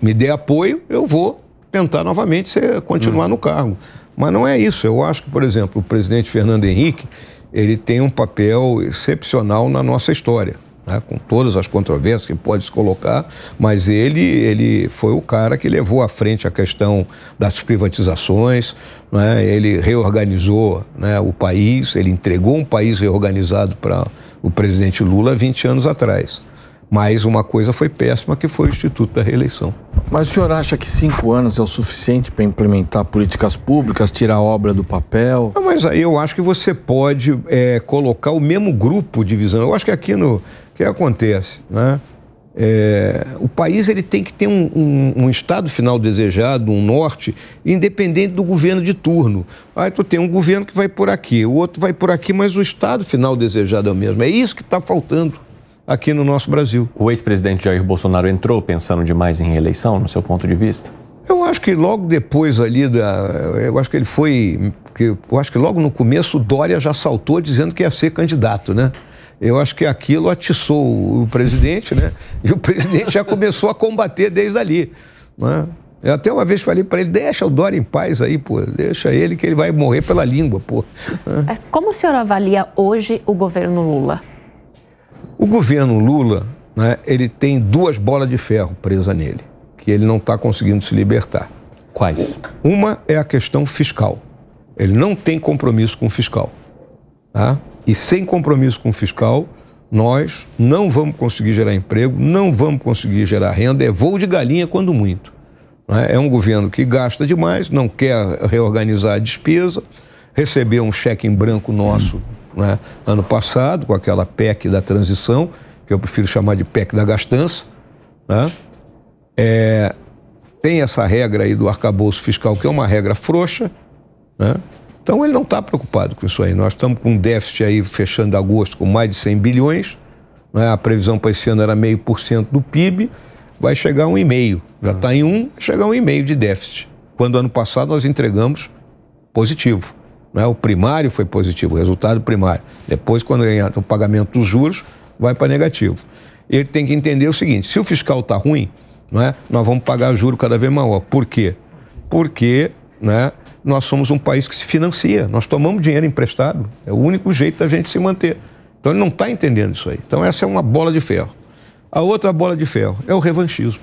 me der apoio, eu vou tentar novamente ser, continuar uhum. no cargo. Mas não é isso. Eu acho que, por exemplo, o presidente Fernando Henrique ele tem um papel excepcional na nossa história né, com todas as controvérsias que pode se colocar, mas ele, ele foi o cara que levou à frente a questão das privatizações, né, ele reorganizou né, o país, ele entregou um país reorganizado para o presidente Lula 20 anos atrás. Mas uma coisa foi péssima, que foi o Instituto da Reeleição. Mas o senhor acha que cinco anos é o suficiente para implementar políticas públicas, tirar a obra do papel? Não, mas aí eu acho que você pode é, colocar o mesmo grupo de visão. Eu acho que aqui no, o que acontece? Né? É, o país ele tem que ter um, um, um, estado final desejado, um norte, independente do governo de turno. Aí tu tem um governo que vai por aqui, o outro vai por aqui, mas o estado final desejado é o mesmo. É isso que está faltando aqui no nosso Brasil. O ex-presidente Jair Bolsonaro entrou pensando demais em reeleição, no seu ponto de vista? Eu acho que logo depois ali da. Eu acho que ele foi. Eu acho que logo no começo o Dória já saltou dizendo que ia ser candidato, né? Eu acho que aquilo atiçou o presidente, né? E o presidente já começou a combater desde ali. Né? Eu até uma vez falei para ele, deixa o Dória em paz aí, pô. Deixa ele que ele vai morrer pela língua, pô. Né? É, como o senhor avalia hoje o governo Lula? O governo Lula, né, ele tem duas bolas de ferro presas nele, que ele não está conseguindo se libertar. Quais? Uma é a questão fiscal. Ele não tem compromisso com o fiscal. Tá? e sem compromisso com o fiscal, nós não vamos conseguir gerar emprego, não vamos conseguir gerar renda, é voo de galinha quando muito. É? é um governo que gasta demais, não quer reorganizar a despesa, recebeu um cheque em branco nosso hum. ano passado, com aquela PEC da transição, que eu prefiro chamar de PEC da gastança. Né? É, tem essa regra aí do arcabouço fiscal, que é uma regra frouxa, né? Então ele não está preocupado com isso aí. Nós estamos com um déficit aí fechando agosto com mais de 100 bilhões. Né? A previsão para esse ano era meio por cento do PIB. Vai chegar um e meio. Já está em um, chegar um e meio de déficit. Quando ano passado nós entregamos positivo. Né? O primário foi positivo, o resultado primário. Depois, quando ganhar o pagamento dos juros, vai para negativo. Ele tem que entender o seguinte: se o fiscal está ruim, né, nós vamos pagar juro cada vez maior. Por quê? Porque né, nós somos um país que se financia, nós tomamos dinheiro emprestado, é o único jeito da gente se manter. Então ele não está entendendo isso aí. Então essa é uma bola de ferro. A outra bola de ferro é o revanchismo.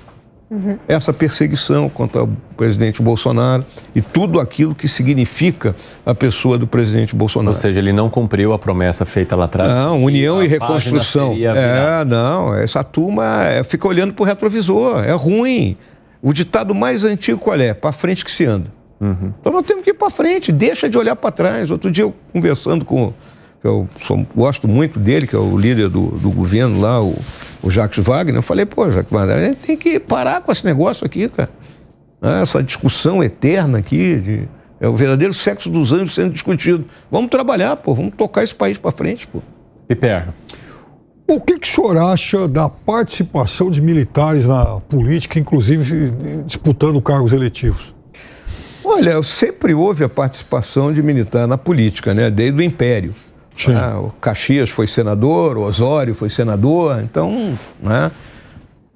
Uhum. Essa perseguição contra o presidente Bolsonaro e tudo aquilo que significa a pessoa do presidente Bolsonaro. Ou seja, ele não cumpriu a promessa feita lá atrás. Não, união e reconstrução. É, não, essa turma é, fica olhando para o retrovisor, é ruim. O ditado mais antigo qual é? Para frente que se anda. Uhum. Então nós temos que ir para frente, deixa de olhar para trás. Outro dia eu conversando com, eu sou, gosto muito dele, que é o líder do, do governo lá, o, o Jacques Wagner, eu falei, pô, Jacques Wagner, a gente tem que parar com esse negócio aqui, cara. Ah, essa discussão eterna aqui, de, é o verdadeiro sexo dos anjos sendo discutido. Vamos trabalhar, pô, vamos tocar esse país para frente, pô. Piper. O que, que o senhor acha da participação de militares na política, inclusive disputando cargos eletivos? Olha, sempre houve a participação de militar na política, né? Desde o Império. Né? O Caxias foi senador, o Osório foi senador, então, né?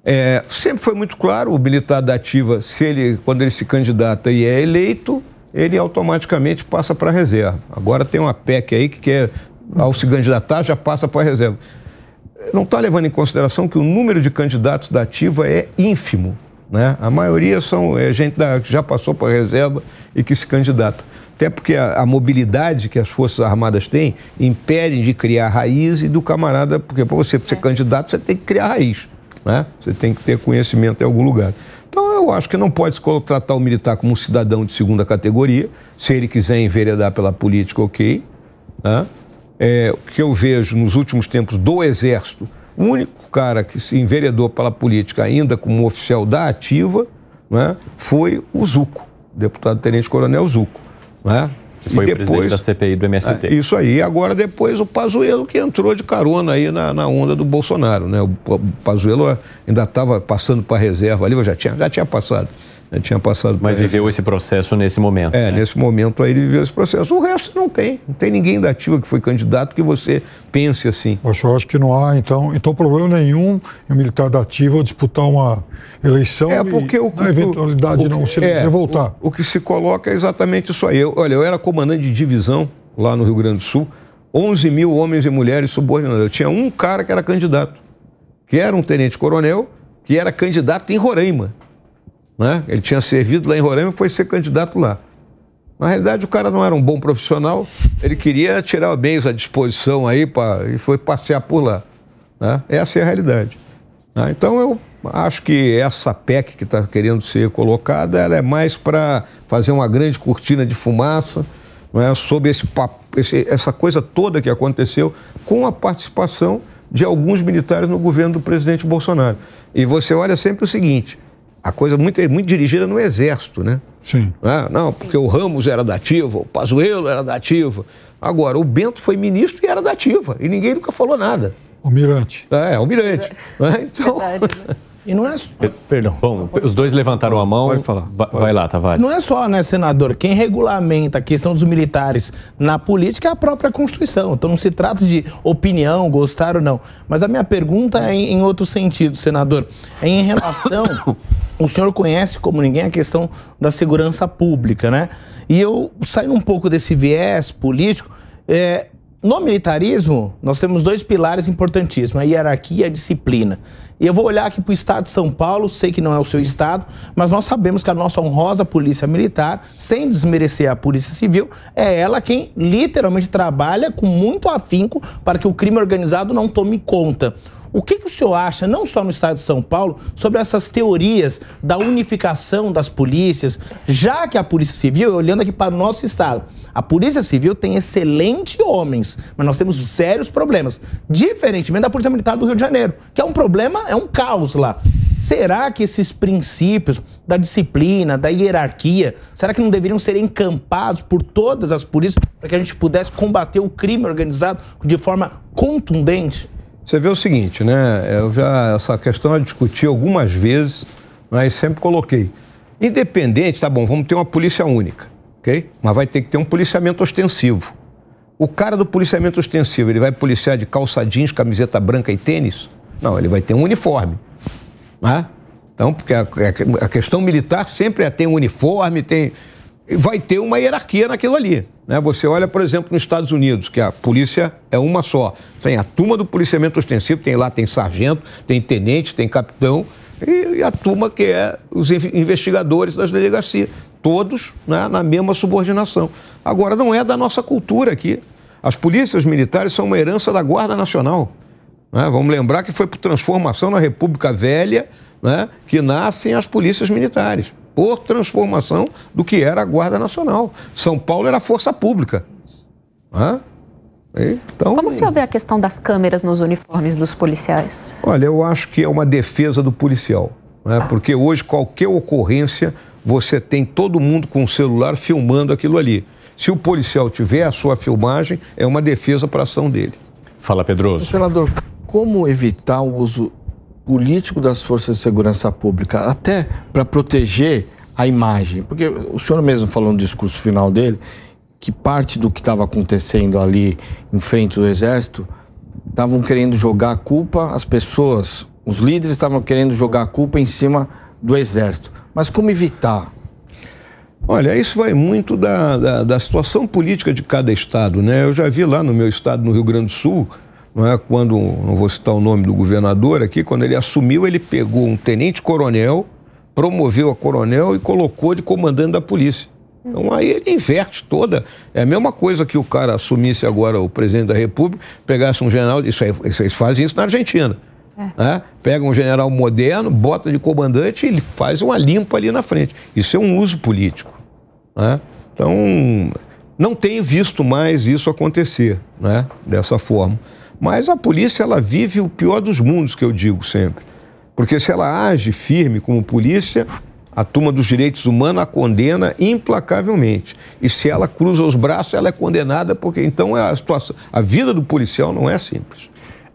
É, sempre foi muito claro, o militar da ativa, se ele, quando ele se candidata e é eleito, ele automaticamente passa para a reserva. Agora tem uma PEC aí que quer, ao se candidatar, já passa para a reserva. Não está levando em consideração que o número de candidatos da ativa é ínfimo. Né? A maioria são é, gente da, que já passou para a reserva e que se candidata. Até porque a, a, mobilidade que as Forças Armadas têm impede de criar raiz e do camarada, porque para você ser é. candidato, você tem que criar raiz. Né? Você tem que ter conhecimento em algum lugar. Então, eu acho que não pode se tratar o militar como um cidadão de segunda categoria. Se ele quiser enveredar pela política, ok. Né? É, o que eu vejo nos últimos tempos do Exército o único cara que se enveredou pela política ainda como oficial da ativa né, foi o Zuco, deputado tenente coronel Zuco. Né? Que foi e depois, o presidente da CPI do MST. É, isso aí. Agora depois o Pazuello que entrou de carona aí na, na onda do Bolsonaro. Né? O, Pazuello ainda estava passando para a reserva ali, já tinha, já tinha passado. Né, tinha passado Mas viveu esse... processo nesse momento. É, né? nesse momento aí ele viveu esse processo. O resto não tem. Não tem ninguém da ativa que foi candidato que você pense assim. Eu acho que não há, então, então problema nenhum em um militar da ativa disputar uma eleição é porque o, na eventualidade o, não se é, revoltar. O, o que se coloca é exatamente isso aí. Eu, olha, eu era comandante de divisão lá no Rio Grande do Sul, 11 mil homens e mulheres subordinados. Eu tinha um cara que era candidato, que era um tenente-coronel, que era candidato em Roraima. Né? Ele tinha servido lá em Roraima e foi ser candidato lá. Na realidade, o cara não era um bom profissional, ele queria tirar bens à disposição aí pra, e foi passear por lá. Né? Essa é a realidade. Né? Então, eu acho que essa PEC que está querendo ser colocada, ela é mais para fazer uma grande cortina de fumaça né? sobre esse, esse, essa coisa toda que aconteceu com a participação de alguns militares no governo do presidente Bolsonaro. E você olha sempre o seguinte, a coisa muito, é muito dirigida no exército, né? Sim. não, é? porque o Ramos era da ativa, o Pazuello era da ativa. Agora, o Bento foi ministro e era da ativa, e ninguém nunca falou nada. Almirante. É, almirante. É. Né? Então... Verdade, né? E não é. só. Perdão. Bom, os dois levantaram a mão. Pode falar. Vai, Pode. vai lá, Tavares. Não é só, né, senador? Quem regulamenta a questão dos militares na política é a própria Constituição. Então não se trata de opinião, gostar ou não. Mas a minha pergunta é em, em outro sentido, senador. É em relação. o senhor conhece como ninguém a questão da segurança pública, né? E eu, saindo um pouco desse viés político, é, no militarismo, nós temos dois pilares importantíssimos, a hierarquia e a disciplina. E eu vou olhar aqui para o estado de São Paulo, sei que não é o seu estado, mas nós sabemos que a nossa honrosa polícia militar, sem desmerecer a polícia civil, é ela quem literalmente trabalha com muito afinco para que o crime organizado não tome conta. O que, que, o senhor acha, não só no estado de São Paulo, sobre essas teorias da unificação das polícias, já que a Polícia Civil, olhando aqui para o nosso estado, a Polícia Civil tem excelentes homens, mas nós temos sérios problemas. Diferentemente da Polícia Militar do Rio de Janeiro, que é um problema, é um caos lá. Será que esses princípios da disciplina, da hierarquia, será que não deveriam ser encampados por todas as polícias para que a gente pudesse combater o crime organizado de forma contundente? Você vê o seguinte, né? Eu já essa questão eu discuti algumas vezes, mas sempre coloquei. Independente, tá bom, vamos ter uma polícia única, ok? Mas vai ter que ter um policiamento ostensivo. O cara do policiamento ostensivo, ele vai policiar de calça jeans, camiseta branca e tênis? Não, ele vai ter um uniforme. Né? Então, porque a, a, questão militar sempre é tem um uniforme, tem vai ter uma hierarquia naquilo ali. Né? Você olha, por exemplo, nos Estados Unidos, que a polícia é uma só. Tem a turma do policiamento ostensivo, tem lá, tem sargento, tem tenente, tem capitão, e, e a turma que é os investigadores das delegacias. Todos né, na mesma subordinação. Agora, não é da nossa cultura aqui. As polícias militares são uma herança da Guarda Nacional. Né? Vamos lembrar que foi por transformação na República Velha né, que nascem as polícias militares por transformação do que era a Guarda Nacional. São Paulo era força pública. Hã? Então, Como o senhor vê a questão das câmeras nos uniformes dos policiais? Olha, eu acho que é uma defesa do policial. Né? Porque hoje, qualquer ocorrência, você tem todo mundo com o um celular filmando aquilo ali. Se o policial tiver a sua filmagem, é uma defesa para a ação dele. Fala, Pedroso. Senador, como evitar o uso político das forças de segurança pública, até para proteger a imagem, porque o senhor mesmo falou no discurso final dele que parte do que estava acontecendo ali em frente do exército estavam querendo jogar a culpa, as pessoas, os líderes estavam querendo jogar a culpa em cima do exército. Mas como evitar? Olha, isso vai muito da, da, da situação política de cada estado, né? Eu já vi lá no meu estado, no Rio Grande do Sul, não é? quando, não vou citar o nome do governador aqui, quando ele assumiu, ele pegou um tenente-coronel, promoveu a coronel e colocou de comandante da polícia. Então aí ele inverte toda. É a mesma coisa que o cara assumisse agora o presidente da República, pegasse um general. Isso aí, vocês fazem isso na Argentina. É. Né? Pega um general moderno, bota de comandante e ele faz uma limpa ali na frente. Isso é um uso político. Né? Então, não tenho visto mais isso acontecer né? dessa forma. Mas a polícia ela vive o pior dos mundos, que eu digo sempre. Porque se ela age firme como polícia, a turma dos direitos humanos a condena implacavelmente. E se ela cruza os braços, ela é condenada, porque então é a situação, a vida do policial não é simples.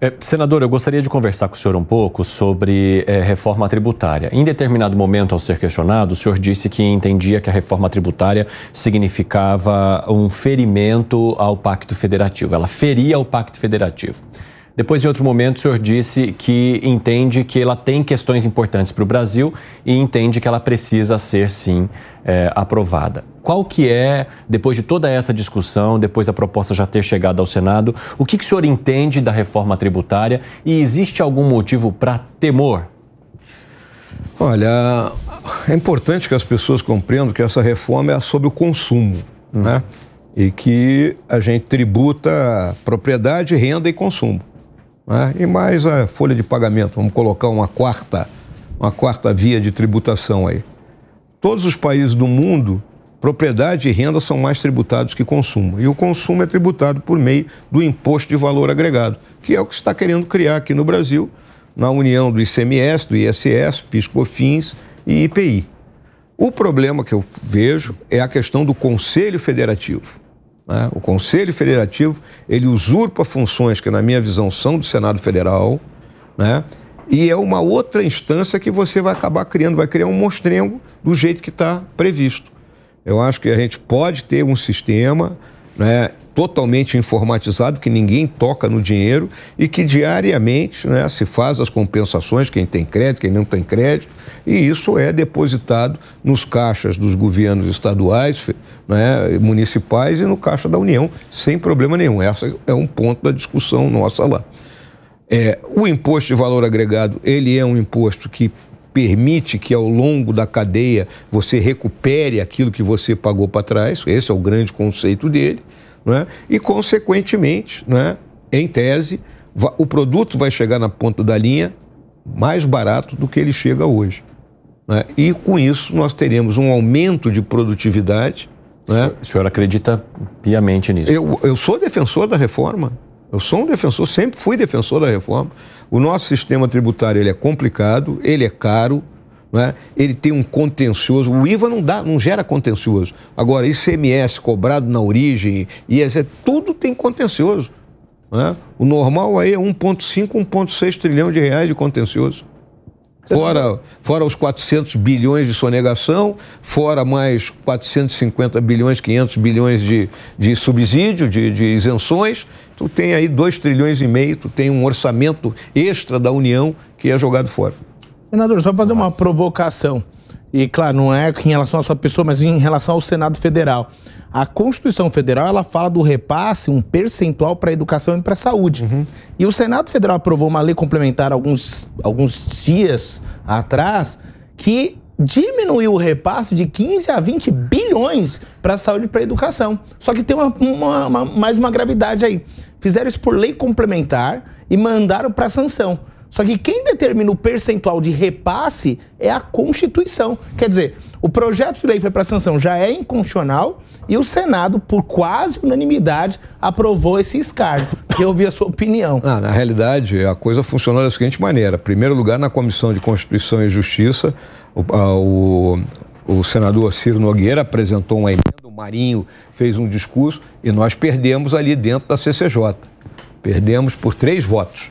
É, senador, eu gostaria de conversar com o senhor um pouco sobre é, reforma tributária. Em determinado momento, ao ser questionado, o senhor disse que entendia que a reforma tributária significava um ferimento ao Pacto Federativo. Ela feria o Pacto Federativo. Depois, em outro momento, o senhor disse que entende que ela tem questões importantes para o Brasil e entende que ela precisa ser, sim, é, aprovada. Qual que é, depois de toda essa discussão, depois da proposta já ter chegado ao Senado, o que, que o senhor entende da reforma tributária e existe algum motivo para temor? Olha, é importante que as pessoas compreendam que essa reforma é sobre o consumo, uhum. né? E que a gente tributa propriedade, renda e consumo né? e mais a folha de pagamento. Vamos colocar uma quarta, uma quarta via de tributação aí. Todos os países do mundo, propriedade e renda são mais tributados que consumo. E o consumo é tributado por meio do imposto de valor agregado, que é o que se está querendo criar aqui no Brasil, na união do ICMS, do ISS, PIS/COFINS e IPI. O problema que eu vejo é a questão do Conselho Federativo. Né? O Conselho Federativo ele usurpa funções que, na minha visão, são do Senado Federal, né? e é uma outra instância que você vai acabar criando, vai criar um monstrengo do jeito que está previsto. Eu acho que a gente pode ter um sistema né, totalmente informatizado, que ninguém toca no dinheiro e que diariamente né, se faz as compensações, quem tem crédito, quem não tem crédito, e isso é depositado nos caixas dos governos estaduais, né, municipais e no caixa da União, sem problema nenhum. Essa é um ponto da discussão nossa lá. É, o imposto de valor agregado, ele é um imposto que permite que ao longo da cadeia você recupere aquilo que você pagou para trás, esse é o grande conceito dele, né? e consequentemente, né, em tese, o produto vai chegar na ponta da linha mais barato do que ele chega hoje. Né? E com isso nós teremos um aumento de produtividade. É? O senhor, o senhor acredita piamente nisso? Eu, eu sou defensor da reforma. Eu sou um defensor, sempre fui defensor da reforma. O nosso sistema tributário ele é complicado, ele é caro, né? ele tem um contencioso. O IVA não, dá, não gera contencioso. Agora, ICMS cobrado na origem, IES, é tudo tem contencioso. Né? O normal aí é 1,5, 1,6 trilhão de reais de contencioso. Fora, fora os 400 bilhões de sonegação, fora mais 450 bilhões, 500 bilhões de, de subsídio, de, de isenções. Tu tem aí 2 trilhões e meio, tu tem um orçamento extra da União que é jogado fora. Senador, só fazer Nossa. uma provocação. E claro, não é em relação à sua pessoa, mas em relação ao Senado Federal. A Constituição Federal ela fala do repasse, um percentual para a educação e para a saúde. Uhum. E o Senado Federal aprovou uma lei complementar alguns, alguns dias atrás que diminuiu o repasse de 15 a 20 bilhões para a saúde e para a educação. Só que tem uma, uma, uma, mais uma gravidade aí fizeram isso por lei complementar e mandaram para sanção. Só que quem determina o percentual de repasse é a Constituição. Quer dizer, o projeto de lei foi para sanção, já é inconstitucional e o Senado, por quase unanimidade, aprovou esse escargo. Eu ouvi a sua opinião. Ah, na realidade, a coisa funcionou da seguinte maneira: em primeiro lugar, na Comissão de Constituição e Justiça, o, a, o, o senador Ciro Nogueira apresentou uma emenda Marinho fez um discurso e nós perdemos ali dentro da CCJ. Perdemos por três votos.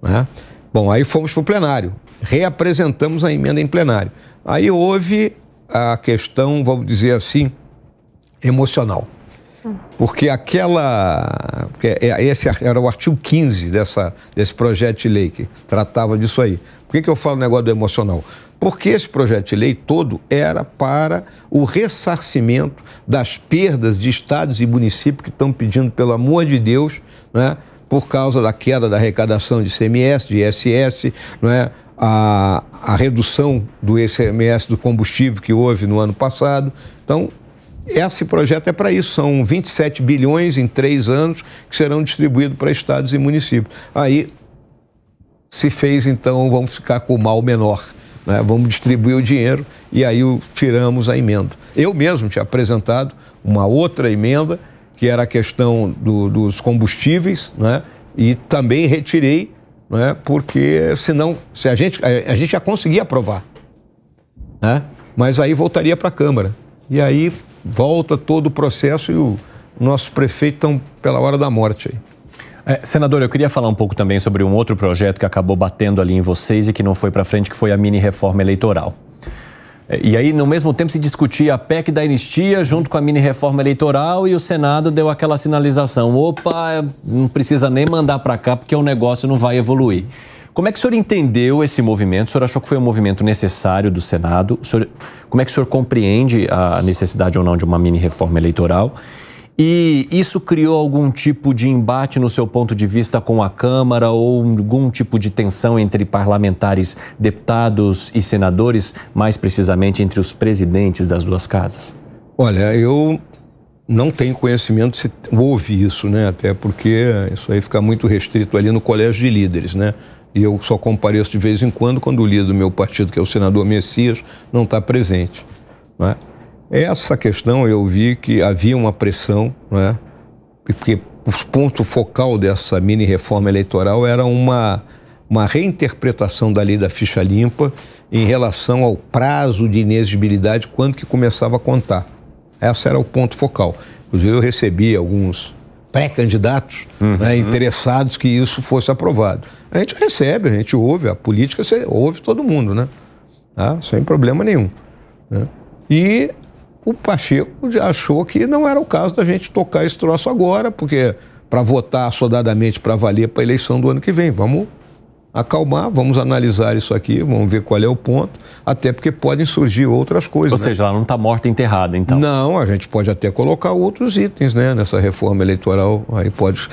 Né? Bom, aí fomos para o plenário, reapresentamos a emenda em plenário. Aí houve a questão, vamos dizer assim, emocional. Porque aquela. É, é, esse era o artigo 15 dessa, desse projeto de lei que tratava disso aí. Por que, que eu falo negócio do emocional? Porque esse projeto de lei todo era para o ressarcimento das perdas de estados e municípios que estão pedindo, pelo amor de Deus, né, por causa da queda da arrecadação de CMS, de ISS, né, a, a redução do ICMS do combustível que houve no ano passado. Então, esse projeto é para isso, são 27 bilhões em três anos que serão distribuídos para estados e municípios. Aí se fez, então, vamos ficar com o mal menor né? vamos distribuir o dinheiro e aí o, tiramos a emenda. Eu mesmo tinha apresentado uma outra emenda, que era a questão do, dos combustíveis, né? e também retirei, né? porque senão se a, gente, a, a gente já conseguia aprovar. Né? Mas aí voltaria para a Câmara. E aí volta todo o processo e o nosso prefeito estão pela hora da morte aí. É, senador, eu queria falar um pouco também sobre um outro projeto que acabou batendo ali em vocês e que não foi para frente, que foi a mini reforma eleitoral. É, e aí, no mesmo tempo, se discutia a PEC da anistia junto com a mini reforma eleitoral e o Senado deu aquela sinalização: opa, não precisa nem mandar para cá porque o negócio não vai evoluir. Como é que o senhor entendeu esse movimento? O senhor achou que foi um movimento necessário do Senado? Senhor, como é que o senhor compreende a necessidade ou não de uma mini reforma eleitoral? E isso criou algum tipo de embate no seu ponto de vista com a Câmara ou algum tipo de tensão entre parlamentares, deputados e senadores, mais precisamente entre os presidentes das duas casas? Olha, eu não tenho conhecimento se houve isso, né? Até porque isso aí fica muito restrito ali no colégio de líderes, né? E eu só compareço de vez em quando quando o líder do meu partido, que é o senador Messias, não está presente. Não é? Essa questão eu vi que havia uma pressão, né? porque o ponto focal dessa mini reforma eleitoral era uma, uma reinterpretação da lei da ficha limpa em relação ao prazo de inexigibilidade, quando que começava a contar. Esse era o ponto focal. Inclusive, eu recebi alguns pré-candidatos uhum. né, interessados que isso fosse aprovado. A gente recebe, a gente ouve, a política você ouve todo mundo, né? Ah, sem problema nenhum. Né? E o Pacheco já achou que não era o caso da gente tocar esse troço agora, porque para votar assodadamente para valer para a eleição do ano que vem. Vamos acalmar, vamos analisar isso aqui, vamos ver qual é o ponto, até porque podem surgir outras coisas. Ou né? seja, ela não está morta enterrada, então. Não, a gente pode até colocar outros itens né, nessa reforma eleitoral. Aí pode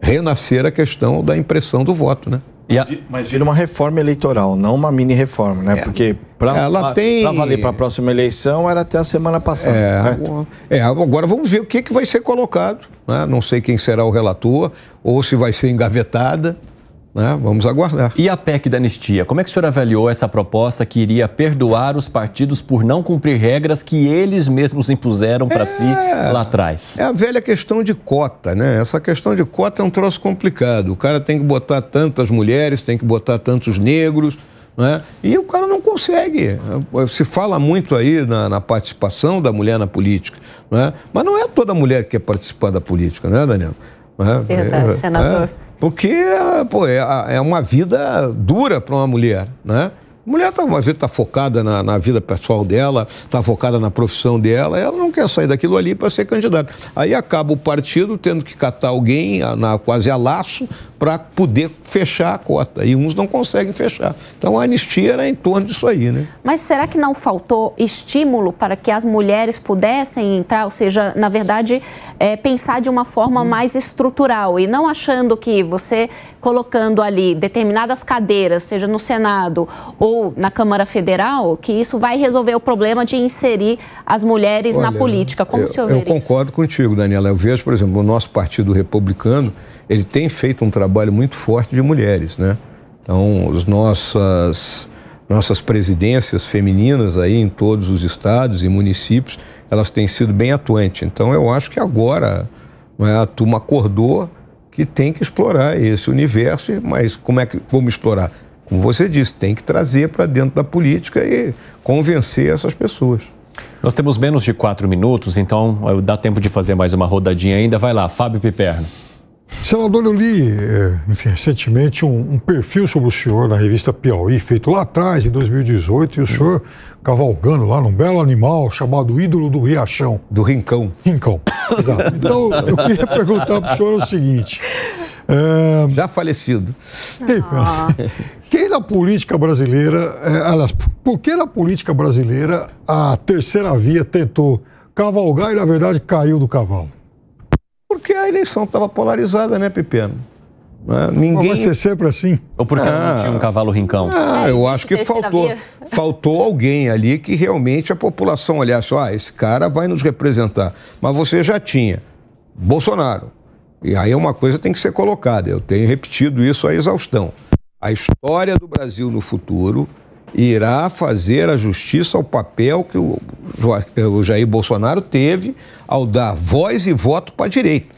renascer a questão da impressão do voto, né? A... Mas vira uma reforma eleitoral, não uma mini reforma, né? É. Porque para tem... valer para a próxima eleição era até a semana passada. É, é agora vamos ver o que, que vai ser colocado. Né? Não sei quem será o relator ou se vai ser engavetada. Né? Vamos aguardar. E a PEC da anistia? Como é que o senhor avaliou essa proposta que iria perdoar os partidos por não cumprir regras que eles mesmos impuseram para é... si lá atrás? É a velha questão de cota, né? Essa questão de cota é um troço complicado. O cara tem que botar tantas mulheres, tem que botar tantos negros. Né? E o cara não consegue. Se fala muito aí na, na participação da mulher na política, né? mas não é toda mulher que quer participar da política, né, Daniel? Né? É, Verdade, é, senador. É. Porque, pô, é, é uma vida dura para uma mulher, né? A mulher tá, uma vezes está focada na, na, vida pessoal dela, está focada na profissão dela, ela não quer sair daquilo ali para ser candidata. Aí acaba o partido tendo que catar alguém a, na, quase a laço para poder fechar a cota. E uns não conseguem fechar. Então a anistia era em torno disso aí, né? Mas será que não faltou estímulo para que as mulheres pudessem entrar, ou seja, na verdade, é, pensar de uma forma mais estrutural e não achando que você colocando ali determinadas cadeiras, seja no Senado ou na Câmara Federal, que isso vai resolver o problema de inserir as mulheres Olha, na política. Como eu, o senhor vê Eu isso? concordo contigo, Daniela. Eu vejo, por exemplo, o nosso Partido Republicano ele tem feito um trabalho muito forte de mulheres, né? Então, as nossas, nossas presidências femininas aí em todos os estados e municípios, elas têm sido bem atuantes. Então, eu acho que agora né, a turma acordou que tem que explorar esse universo, mas como é que vamos explorar? Como você disse, tem que trazer para dentro da política e convencer essas pessoas. Nós temos menos de quatro minutos, então eh, dá tempo de fazer mais uma rodadinha ainda. Vai lá, Fábio Piperno. Senador, eu li é, enfim, recentemente um, um, perfil sobre o senhor na revista Piauí, feito lá atrás, em 2018, e o senhor cavalgando lá num belo animal chamado ídolo do Riachão. Do Rincão. Rincão, exato. Então, eu queria perguntar para o senhor o seguinte. É... Já falecido. ah. Quem na política brasileira, é, aliás, por que na política brasileira a terceira via tentou cavalgar e, na verdade, caiu do cavalo? porque a eleição estava polarizada, né, Pepeno? Né? Ninguém... Ou vai ser sempre assim? Ou porque ah, não tinha um cavalo rincão? Ah, é, eu acho que faltou, faltou alguém ali que realmente a população olhasse, ah, esse cara vai nos representar. Mas você já tinha Bolsonaro. E aí uma coisa tem que ser colocada, eu tenho repetido isso à exaustão. A história do Brasil no futuro irá fazer a justiça ao papel que o Jair Bolsonaro teve ao dar voz e voto para a direita.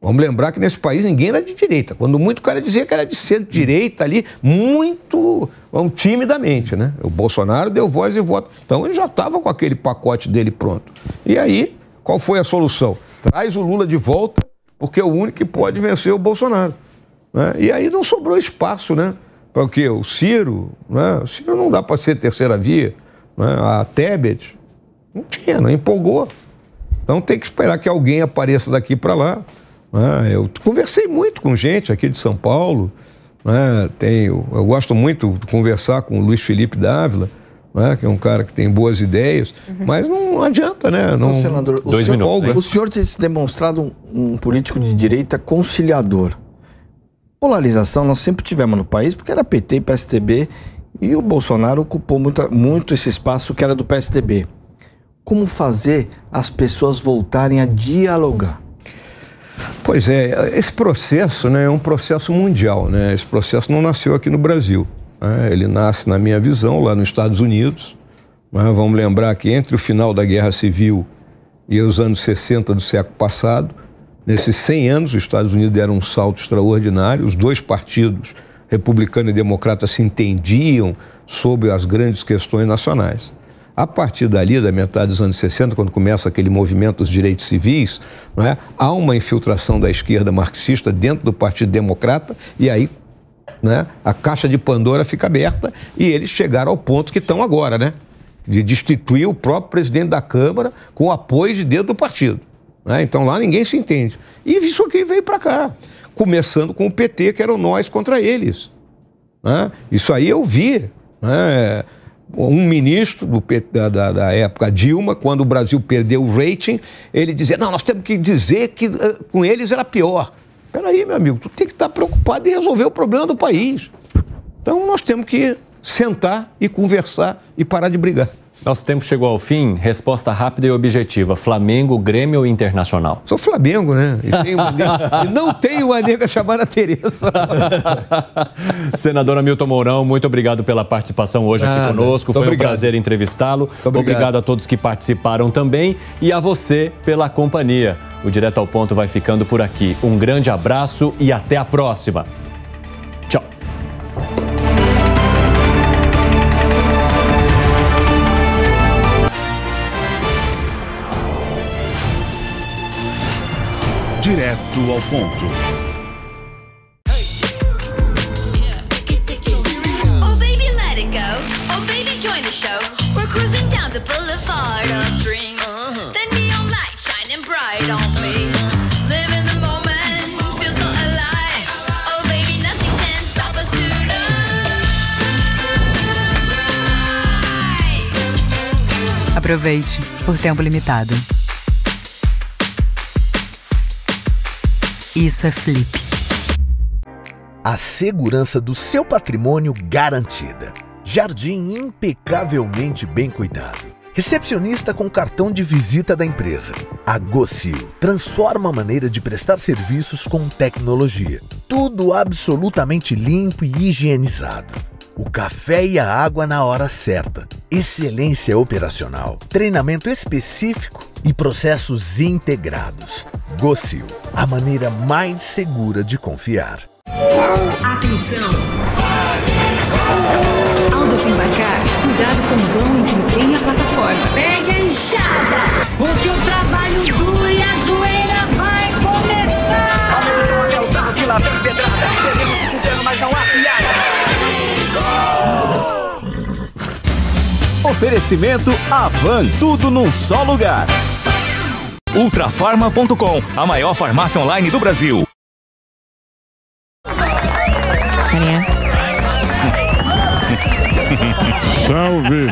Vamos lembrar que nesse país ninguém era de direita. Quando muito o cara dizia que era de centro-direita ali, muito vamos, timidamente, né? O Bolsonaro deu voz e voto. Então ele já estava com aquele pacote dele pronto. E aí, qual foi a solução? Traz o Lula de volta, porque é o único que pode vencer o Bolsonaro. Né? E aí não sobrou espaço, né? Para o quê? O Ciro, né? O Ciro não dá para ser terceira via. Né? A Tebet, não tinha, não empolgou. Então tem que esperar que alguém apareça daqui para lá. Né? Eu conversei muito com gente aqui de São Paulo, né? Tenho, eu gosto muito de conversar com o Luiz Felipe Dávila, né, que é um cara que tem boas ideias, uhum. mas não adianta, né? Não, senador, dois minutos. O senhor tem se demonstrado um, um, político de direita conciliador. Polarização nós sempre tivemos no país, porque era PT e PSTB, e o Bolsonaro ocupou muito esse espaço que era do PSTB. Como fazer as pessoas voltarem a dialogar? Pois é, esse processo né, é um processo mundial, né? Esse processo não nasceu aqui no Brasil. Né? Ele nasce, na minha visão, lá nos Estados Unidos. mas né, Vamos lembrar que entre o final da Guerra Civil e os anos 60 do século passado, nesses 100 anos, os Estados Unidos deram um salto extraordinário. Os dois partidos, republicano e democrata, se entendiam sobre as grandes questões nacionais. A partir dali, da metade dos anos 60, quando começa aquele movimento dos direitos civis, não é? há uma infiltração da esquerda marxista dentro do Partido Democrata e aí né, a caixa de Pandora fica aberta e eles chegaram ao ponto que estão agora, né? De destituir o próprio presidente da Câmara com apoio de dentro do partido. Né? Então lá ninguém se entende. E isso aqui veio para cá, começando com o PT, que eram nós contra eles. Né? Isso aí eu vi. Né? um ministro do, da, da, época Dilma, quando o Brasil perdeu o rating, ele dizia: não, nós temos que dizer que uh, com eles era pior. Peraí, meu amigo, tu tem que estar tá preocupado em resolver o problema do país. Então nós temos que sentar e conversar e parar de brigar. Nosso tempo chegou ao fim. Resposta rápida e objetiva: Flamengo, Grêmio ou Internacional? Sou Flamengo, né? E, uma... e não tenho uma nega chamada Tereza. Senadora Milton Mourão, muito obrigado pela participação hoje aqui conosco. Foi obrigado. um prazer entrevistá-lo. Obrigado. obrigado a todos que participaram também e a você pela companhia. O Direto ao Ponto vai ficando por aqui. Um grande abraço e até a próxima. Direto ao ponto. Oh baby, let it go. Oh baby, join the show. We're cruising down the boulevard of dreams. The neon light shining bright on me. Live the moment, feel so alive. Oh baby, nothing can stop us Aproveite por tempo limitado. Isso é Flip. A segurança do seu patrimônio garantida. Jardim impecavelmente bem cuidado. Recepcionista com cartão de visita da empresa. A Gocil transforma a maneira de prestar serviços com tecnologia. Tudo absolutamente limpo e higienizado o café e a água na hora certa, excelência operacional, treinamento específico e processos integrados. Gocil, a maneira mais segura de confiar. Atenção! Ao desembarcar, cuidado com o vão entre o trem e a plataforma. Pega a enxada, porque o trabalho duro e a zoeira vai começar! Ao menos não até o carro que lá vem pedrada. Devemos se mas não há piada. Oferecimento Avan, tudo num só lugar. Ultrafarma.com, a maior farmácia online do Brasil. Salve,